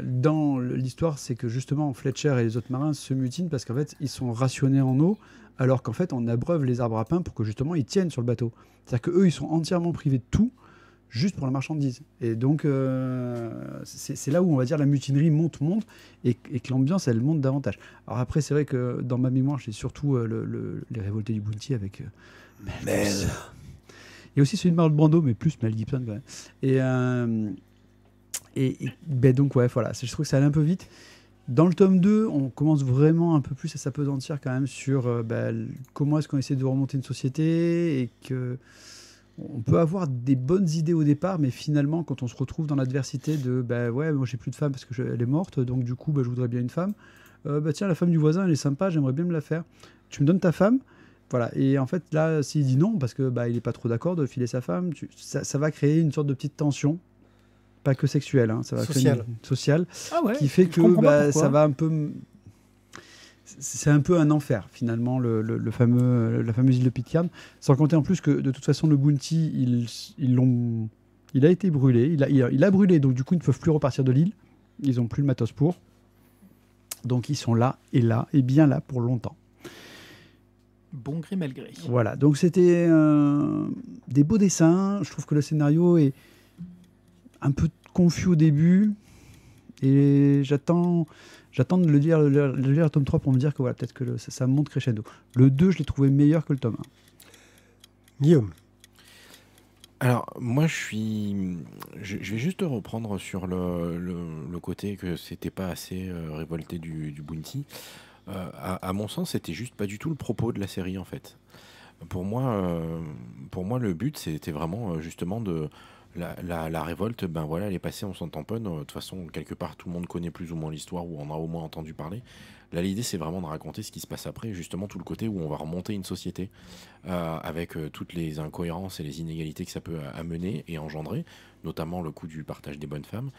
dans l'histoire, c'est que justement Fletcher et les autres marins se mutinent parce qu'en fait, ils sont rationnés en eau alors qu'en fait on abreuve les arbres à pain pour que justement ils tiennent sur le bateau. C'est-à-dire qu'eux ils sont entièrement privés de tout juste pour la marchandise. Et donc euh, c'est là où on va dire la mutinerie monte, monte et, que l'ambiance elle monte davantage. Alors après c'est vrai que dans ma mémoire j'ai surtout euh, les révoltés du Bounty avec... Euh, Mel. Il y a aussi celui de Marlon mais plus Mel Gibson quand même. Et, euh, et, ben donc ouais voilà, je trouve que ça allait un peu vite. Dans le tome 2, on commence vraiment un peu plus à s'apesantir quand même sur euh, bah, comment est-ce qu'on essaie de remonter une société et que on peut avoir des bonnes idées au départ, mais finalement, quand on se retrouve dans l'adversité de ben ouais, moi j'ai plus de femme parce qu'elle est morte, donc du coup, bah, je voudrais bien une femme. Euh, bah tiens, la femme du voisin, elle est sympa, j'aimerais bien me la faire. Tu me donnes ta femme, voilà. Et en fait, là, s'il dit non parce que bah il est pas trop d'accord de filer sa femme, ça, va créer une sorte de petite tension pas que sexuel, hein, ça va social, social ah qui fait que bah, ça va un peu. C'est un peu un enfer finalement le, fameux la fameuse île de Pitcairn. Sans compter en plus que de toute façon le bounty ils l'ont il a été brûlé, il a, il a, brûlé donc du coup ils ne peuvent plus repartir de l'île. Ils n'ont plus le matos pour. Donc ils sont là et là et bien là pour longtemps bon gré mal gré. Voilà, donc c'était euh, des beaux dessins. Je trouve que le scénario est, un peu confus au début. Et j'attends, j'attends de le lire, le lire, tome 3 pour me dire que voilà, peut-être que ça, monte crescendo. Le 2, je l'ai trouvé meilleur que le tome 1. Guillaume alors, moi, je suis. Je, vais juste reprendre sur le, le, côté que c'était pas assez euh, révolté du, Bounty. Euh, à, mon sens, c'était juste pas du tout le propos de la série, en fait. Pour moi, euh, pour moi le but, c'était vraiment justement de, la, révolte, ben voilà, elle est passée, on s'en tamponne. De toute façon, quelque part, tout le monde connaît plus ou moins l'histoire ou en a au moins entendu parler. Là, l'idée, c'est vraiment de raconter ce qui se passe après, justement tout le côté où on va remonter une société euh, avec euh, toutes les incohérences et les inégalités que ça peut euh, amener et engendrer, notamment le coût du partage des bonnes femmes.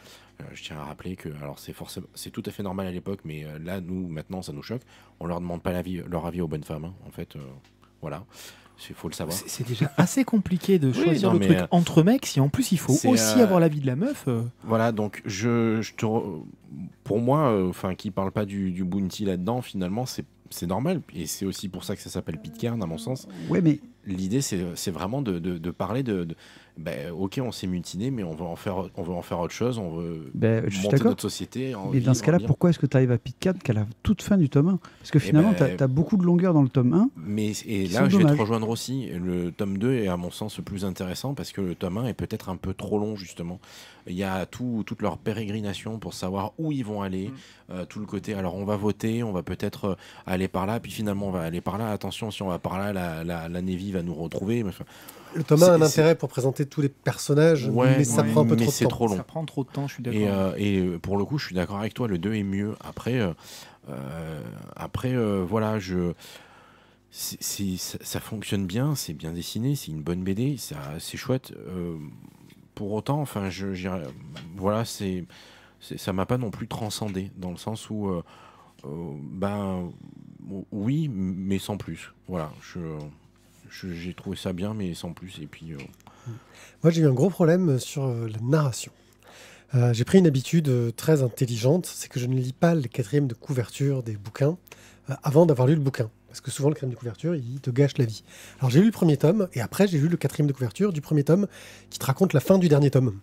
je tiens à rappeler que, alors c'est forcément, c'est tout à fait normal à l'époque, mais là, nous, maintenant, ça nous choque. On leur demande pas leur avis aux bonnes femmes, hein, en fait, voilà. Il faut le savoir. C'est déjà assez compliqué de choisir le truc euh, entre mecs. Si en plus il faut aussi euh, avoir l'avis de la meuf. Euh. Voilà, donc je, pour moi, enfin, qui parle pas du, bounty là-dedans, finalement, c'est normal. Et c'est aussi pour ça que ça s'appelle Pitcairn, à mon sens. Ouais, mais l'idée, c'est vraiment de parler de, ben, ok, on s'est mutiné, mais on veut en faire, on veut en faire autre chose, on veut ben, monter notre société. mais dans ce cas-là, pourquoi est-ce que tu arrives à Pit 4 qu'à la toute fin du tome 1 Parce que eh finalement, tu as, ben, beaucoup de longueur dans le tome 1. Mais, et là, je vais te rejoindre aussi. Le tome 2 est, à mon sens, le plus intéressant parce que le tome 1 est peut-être un peu trop long, justement. Il y a tout, toute leur pérégrination pour savoir où ils vont aller, mm. euh, tout le côté. Alors, on va voter, on va peut-être euh, aller par là, puis finalement, on va aller par là. Attention, si on va par là, la, la, la va nous retrouver. Thomas a un intérêt pour présenter tous les personnages, mais ça prend un peu trop de temps. trop long. Ça prend trop de temps, je suis d'accord. Euh, et, euh, pour le coup, je suis d'accord avec toi, le 2 est mieux. Après, euh, après voilà, je. ça, fonctionne bien, c'est bien dessiné, c'est une bonne BD, c'est chouette. pour autant, enfin, je, je voilà, ça m'a pas non plus transcendé, dans le sens où, ben, oui, mais sans plus. Voilà, je j'ai trouvé ça bien, mais sans plus. Et puis. Euh, Moi, j'ai eu un gros problème sur euh, la narration. Euh, j'ai pris une habitude très intelligente, c'est que je ne lis pas le quatrième de couverture des bouquins avant d'avoir lu le bouquin. Parce que souvent, le quatrième de couverture, il te gâche la vie. Alors, j'ai lu le premier tome, et après, j'ai lu le quatrième de couverture du premier tome qui te raconte la fin du dernier tome.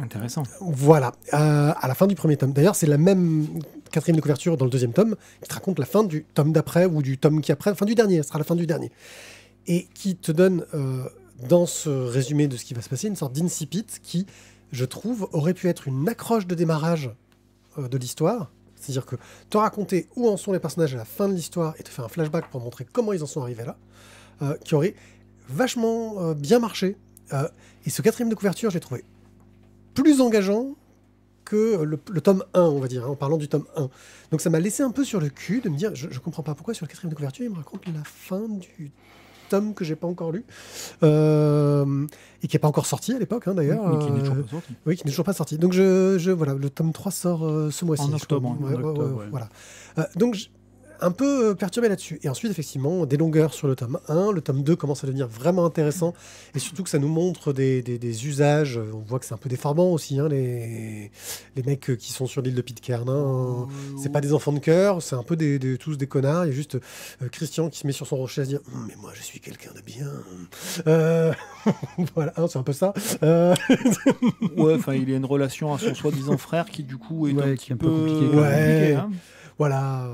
Intéressant. Voilà, à la fin du premier tome. D'ailleurs, c'est la même quatrième de couverture dans le deuxième tome, qui te raconte la fin du tome d'après ou du tome qui après, fin du dernier, ce sera la fin du dernier, et qui te donne euh, dans ce résumé de ce qui va se passer une sorte d'incipit qui, je trouve, aurait pu être une accroche de démarrage euh, de l'histoire. C'est-à-dire que te raconter où en sont les personnages à la fin de l'histoire et te faire un flashback pour montrer comment ils en sont arrivés là, euh, qui aurait vachement bien marché. et ce quatrième de couverture, j'ai trouvé plus engageant, que le, tome 1, on va dire, hein, en parlant du tome 1. Donc ça m'a laissé un peu sur le cul de me dire, je, je comprends pas pourquoi sur le quatrième de couverture, il me raconte la fin du tome que j'ai pas encore lu euh, et qui est pas encore sorti à l'époque hein, d'ailleurs euh, oui, qui n'est toujours pas sorti donc je, je, voilà le tome 3 sort euh, ce mois-ci en octobre, voilà donc un peu euh, perturbé là-dessus. Et ensuite, effectivement, des longueurs sur le tome 1. Le tome 2 commence à devenir vraiment intéressant. Et surtout que ça nous montre des, des, usages. On voit que c'est un peu déformant aussi, hein, les, les mecs euh, qui sont sur l'île de Pitcairn. Hein. C'est pas des enfants de cœur, c'est un peu des, tous des connards. Il y a juste euh, Christian qui se met sur son rocher à se dire hum, Mais moi, je suis quelqu'un de bien. voilà, hein, c'est un peu ça. enfin, il y a une relation à son soi-disant frère qui, du coup, est un qui un peu, compliquée. Compliqué, hein. voilà.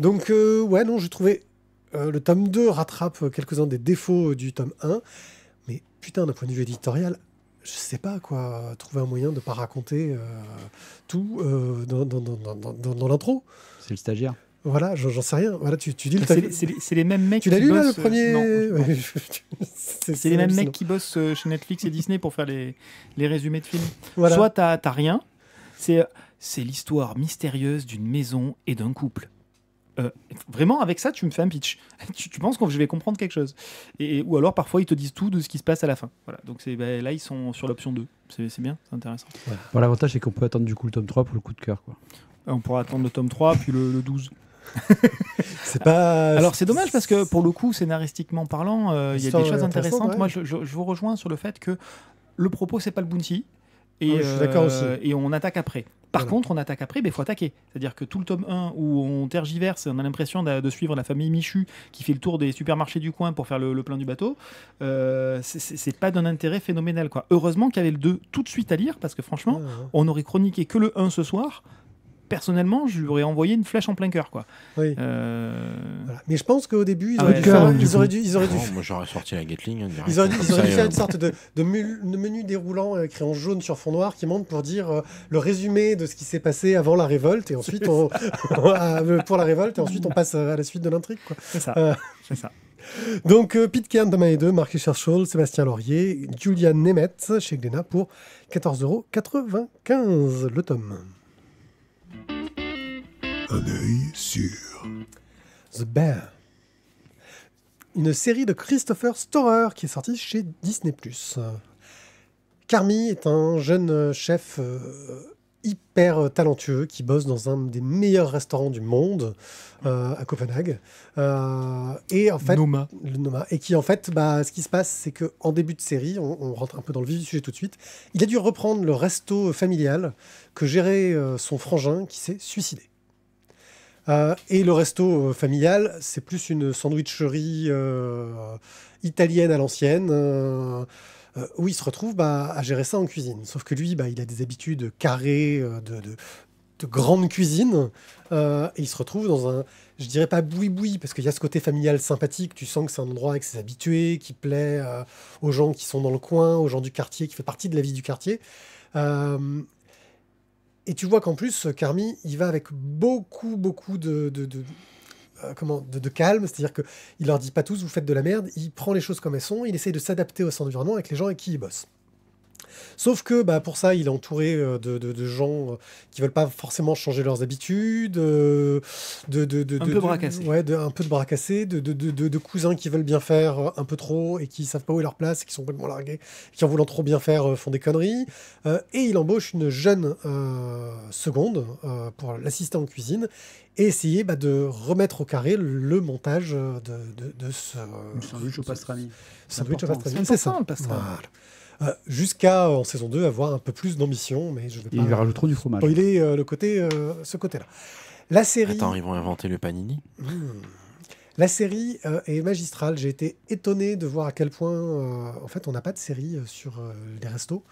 Donc, euh, ouais, non, j'ai trouvais. Euh, le tome 2 rattrape euh, quelques-uns des défauts du tome 1. Mais putain, d'un point de vue éditorial, je sais pas quoi. Trouver un moyen de pas raconter tout dans, l'intro. C'est le stagiaire. Voilà, j'en sais rien. Voilà, tu, dis le bah, C'est les mêmes mecs. Tu l'as lu le premier C'est les mêmes mecs qui bossent chez Netflix et Disney pour faire les, résumés de films. Soit t'as rien. C'est l'histoire mystérieuse d'une maison et d'un couple. Euh, vraiment avec ça tu me fais un pitch tu, penses que je vais comprendre quelque chose et, ou alors parfois ils te disent tout de ce qui se passe à la fin voilà donc c'est ben, là ils sont sur l'option 2 c'est bien c'est intéressant l'avantage c'est qu'on peut attendre du coup le tome 3 pour le coup de cœur quoi on pourra attendre le tome 3 puis le, 12 c'est pas. Alors c'est dommage parce que pour le coup, scénaristiquement parlant, euh, il y a des choses intéressantes. Moi, je, je, vous rejoins sur le fait que le propos c'est pas le bounty. Et, ah euh, et on attaque après. Par contre, on attaque après, il faut attaquer. C'est-à-dire que tout le tome 1 où on tergiverse, on a l'impression de, suivre la famille Michu qui fait le tour des supermarchés du coin pour faire le, plein du bateau, euh, ce c'est pas d'un intérêt phénoménal. Quoi. Heureusement qu'il y avait le 2 tout de suite à lire parce que franchement, ah, on aurait chroniqué que le 1 ce soir personnellement, je lui aurais envoyé une flèche en plein cœur. Quoi. Euh, Mais je pense qu'au début, ils auraient, dû, Moi, j'aurais sorti la Gatling. Hein, ils auraient, dû, faire euh, une sorte de, menu déroulant euh, écrit en jaune sur fond noir qui monte pour dire le résumé de ce qui s'est passé avant la révolte et ensuite on, pour la révolte et ensuite on passe à la suite de l'intrigue. C'est ça. ça. Donc, Pete Kern, Demain et deux, Marc Sébastien Laurier, Julian Nemeth chez Glénat pour 14,95€ le tome un The Bear. Une série de Christopher Storer qui est sortie chez Disney. Carmi est un jeune chef euh, hyper talentueux qui bosse dans un des meilleurs restaurants du monde euh, à Copenhague euh, et en Noma. et qui en fait bah, ce qui se passe c'est que en début de série on, rentre un peu dans le vif du sujet tout de suite il a dû reprendre le resto familial que gérait son frangin qui s'est suicidé euh, et le resto euh, familial, c'est plus une sandwicherie euh, italienne à l'ancienne. où il se retrouve bah, à gérer ça en cuisine. Sauf que lui, bah, il a des habitudes carrées de, de, grande cuisine. et il se retrouve dans un, je dirais pas boui-boui, parce qu'il y a ce côté familial sympathique. Tu sens que c'est un endroit avec ses habitués, qui plaît aux gens qui sont dans le coin, aux gens du quartier, qui fait partie de la vie du quartier. Et tu vois qu'en plus, Carmi, il va avec beaucoup, beaucoup de, euh, comment, de, calme, c'est-à-dire qu'il leur dit pas tous, vous faites de la merde, il prend les choses comme elles sont, il essaye de s'adapter sein son environnement avec les gens avec qui il bosse. Sauf que bah, pour ça, il est entouré euh, de, gens euh, qui veulent pas forcément changer leurs habitudes, euh, de, de, de un peu de bras cassés. Ouais, un peu de bras cassés, de, cousins qui veulent bien faire un peu trop et qui savent pas où est leur place, qui sont complètement largués, qui en voulant trop bien faire font des conneries. et il embauche une jeune seconde pour l'assister en cuisine et essayer bah, de remettre au carré le montage de, de, ce. sandwich au pastrami. Sandwich au pastrami, c'est ça. Pastrami. Euh, jusqu'à euh, en saison 2 avoir un peu plus d'ambition, mais je vais pas. Il trop du fromage. Il est euh, le côté, ce côté-là. La série. Attends, ils vont inventer le panini. Hmm. La série est magistrale. J'ai été étonné de voir à quel point, en fait, on n'a pas de série sur les restos.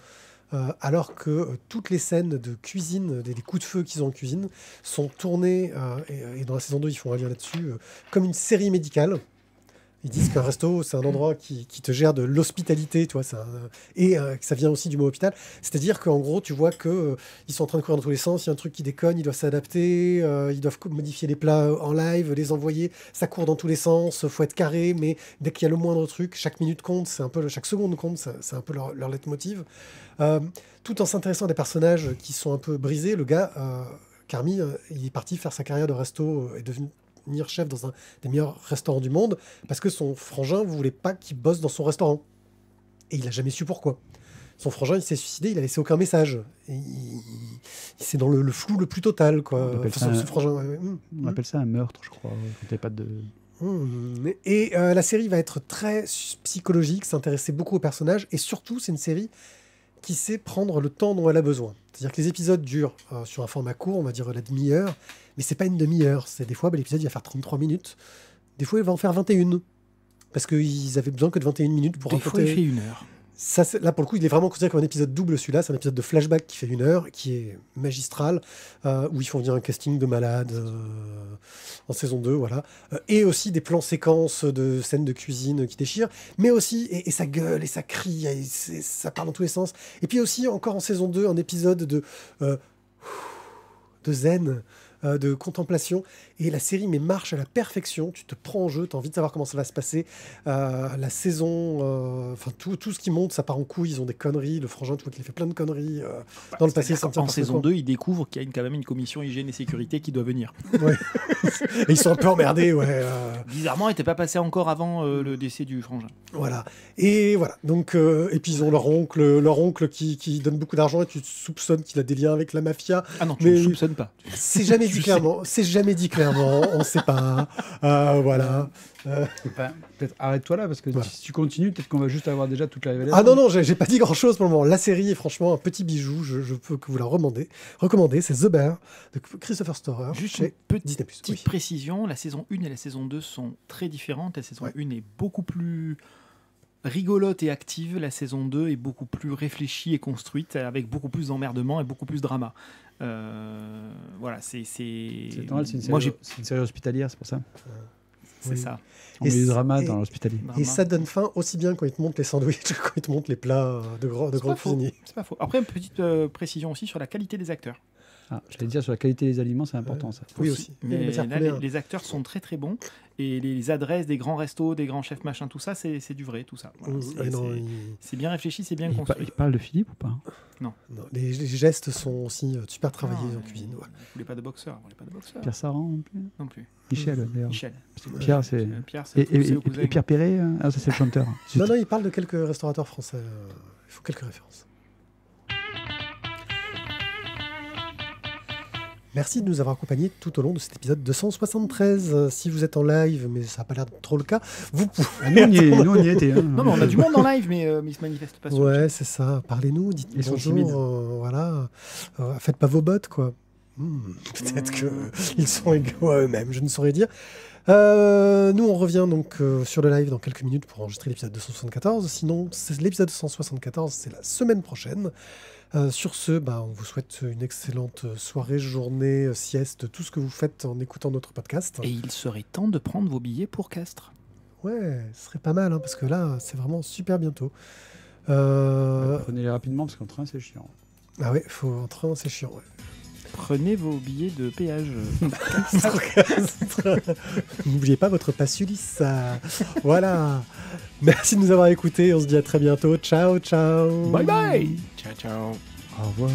alors que toutes les scènes de cuisine, des, coups de feu qu'ils ont en cuisine, sont tournées, et, et, dans la saison 2, ils font un lien là-dessus, comme une série médicale. Ils disent qu'un resto, c'est un endroit qui, te gère de l'hospitalité, toi, ça, et euh, ça vient aussi du mot hôpital. C'est-à-dire qu'en gros, tu vois qu'ils euh, sont en train de courir dans tous les sens, il y a un truc qui déconne, ils doivent s'adapter, euh, ils doivent modifier les plats en live, les envoyer, ça court dans tous les sens, faut être carré, mais dès qu'il y a le moindre truc, chaque minute compte, c'est un peu, chaque seconde compte, c'est un peu leur, leitmotiv. tout en s'intéressant à des personnages qui sont un peu brisés, le gars, Carmi, il est parti faire sa carrière de resto, est devenu chef dans un des meilleurs restaurants du monde parce que son frangin voulait pas qu'il bosse dans son restaurant. Et il a jamais su pourquoi. Son frangin, il s'est suicidé, il a laissé aucun message. C'est dans le, flou le plus total, quoi. On appelle, ça, un... meurtre, je crois, mmh. Et euh, la série va être très psychologique, s'intéresser beaucoup aux personnages, et surtout, c'est une série qui sait prendre le temps dont elle a besoin. C'est-à-dire que les épisodes durent euh, sur un format court, on va dire la demi-heure, mais c'est pas une demi-heure. C'est des fois, bah, l'épisode il va faire 33 minutes, des fois il va en faire 21. Parce qu'ils avaient besoin que de 21 minutes pour des Fois, il fait une heure. Ça, là, pour le coup, il est vraiment considéré comme un épisode double, celui-là. C'est un épisode de flashback qui fait une heure, qui est magistral, euh, où ils font venir un casting de malades euh, en saison 2, voilà. Euh, et aussi des plans séquences de scènes de cuisine qui déchirent, mais aussi, et, sa gueule, et ça crie, et, ça part dans tous les sens. Et puis aussi, encore en saison 2, un épisode de zen, de contemplation. Et la série mais marche à la perfection. Tu te prends en jeu, tu as envie de savoir comment ça va se passer. Euh, la saison, euh, enfin tout, tout, ce qui monte, ça part en couille. Ils ont des conneries. Le frangin, tu vois qu'il fait plein de conneries. Euh, bah, dans le passé, en, en saison 2, ils découvrent qu'il y a une, quand même une commission hygiène et sécurité qui doit venir. ils sont un peu emmerdés. Ouais, Bizarrement, était n'était pas passé encore avant le décès du frangin. Voilà. Et voilà. Donc, et puis ils ont leur oncle, leur oncle qui, qui donne beaucoup d'argent et tu soupçonnes qu'il a des liens avec la mafia. Ah non, tu ne soupçonnes pas. C'est jamais, dit clairement. C'est jamais dit clairement on ne sait pas. Euh, voilà. peut-être arrête-toi là, parce que si tu continues, peut-être qu'on va juste avoir déjà toute la révélation. Ah non, non, j'ai pas dit grand-chose pour le moment. La série est franchement un petit bijou, je, peux que vous la recommander. recommander C'est The Bear de Christopher Storer. Juste une petite, petite précision, la saison 1 et la saison 2 sont très différentes. La saison 1 est beaucoup plus rigolote et active, la saison 2 est beaucoup plus réfléchie et construite, avec beaucoup plus d'emmerdement et beaucoup plus de drama. Euh, voilà, c'est. c'est une série hospitalière, c'est pour ça. C'est ça. On et met du drama dans l'hospitalier. Et ça donne faim aussi bien quand ils te montrent les sandwichs quand ils te montrent les plats de, gros, de cuisiniers. C'est pas faux. Après, petite euh, précision aussi sur la qualité des acteurs. Ah, l'ai dire sur la qualité des aliments, c'est important euh, ça. Oui aussi. les, acteurs sont très très bons et les, adresses des grands restos, des grands chefs machin, tout ça, c'est du vrai, tout ça. c'est bien réfléchi, c'est bien il construit. il parle de Philippe ou pas Non. les, gestes sont aussi euh, super travaillés en euh, cuisine. Vous voulez pas de boxeur, de Pierre Saran non plus. Michel d'ailleurs. Pierre c'est. Et, Pierre Perret, hein ah, ça c'est le chanteur. non non, il parle de quelques restaurateurs français. Il faut quelques références. Merci de nous avoir accompagnés tout au long de cet épisode 273. Euh, si vous êtes en live, mais ça n'a pas l'air trop le cas, vous pouvez. Ah, nous, on y, hein. Non, mais on a du monde en live, mais, euh, il ne se manifestent pas. ouais, c'est ça. Parlez-nous, dites-nous bonjour. Euh, voilà. faites pas vos bottes, quoi. Hmm, peut-être qu'ils hmm. sont égaux à eux-mêmes, je ne saurais dire. nous, on revient donc sur le live dans quelques minutes pour enregistrer l'épisode 274. Sinon, l'épisode 274, c'est la semaine prochaine. Euh, sur ce, bah, on vous souhaite une excellente euh, soirée, journée, euh, sieste, tout ce que vous faites en écoutant notre podcast. Et il serait temps de prendre vos billets pour Castres. Ouais, ce serait pas mal, hein, parce que là, c'est vraiment super bientôt. Euh... Prenez-les rapidement, parce qu'en train, c'est chiant. Ah ouais, en train, c'est chiant prenez vos billets de péage. N'oubliez pas votre passulisse. Voilà. Merci de nous avoir écoutés. On se dit à très bientôt. Ciao, ciao. Bye bye. Ciao, ciao. Au revoir.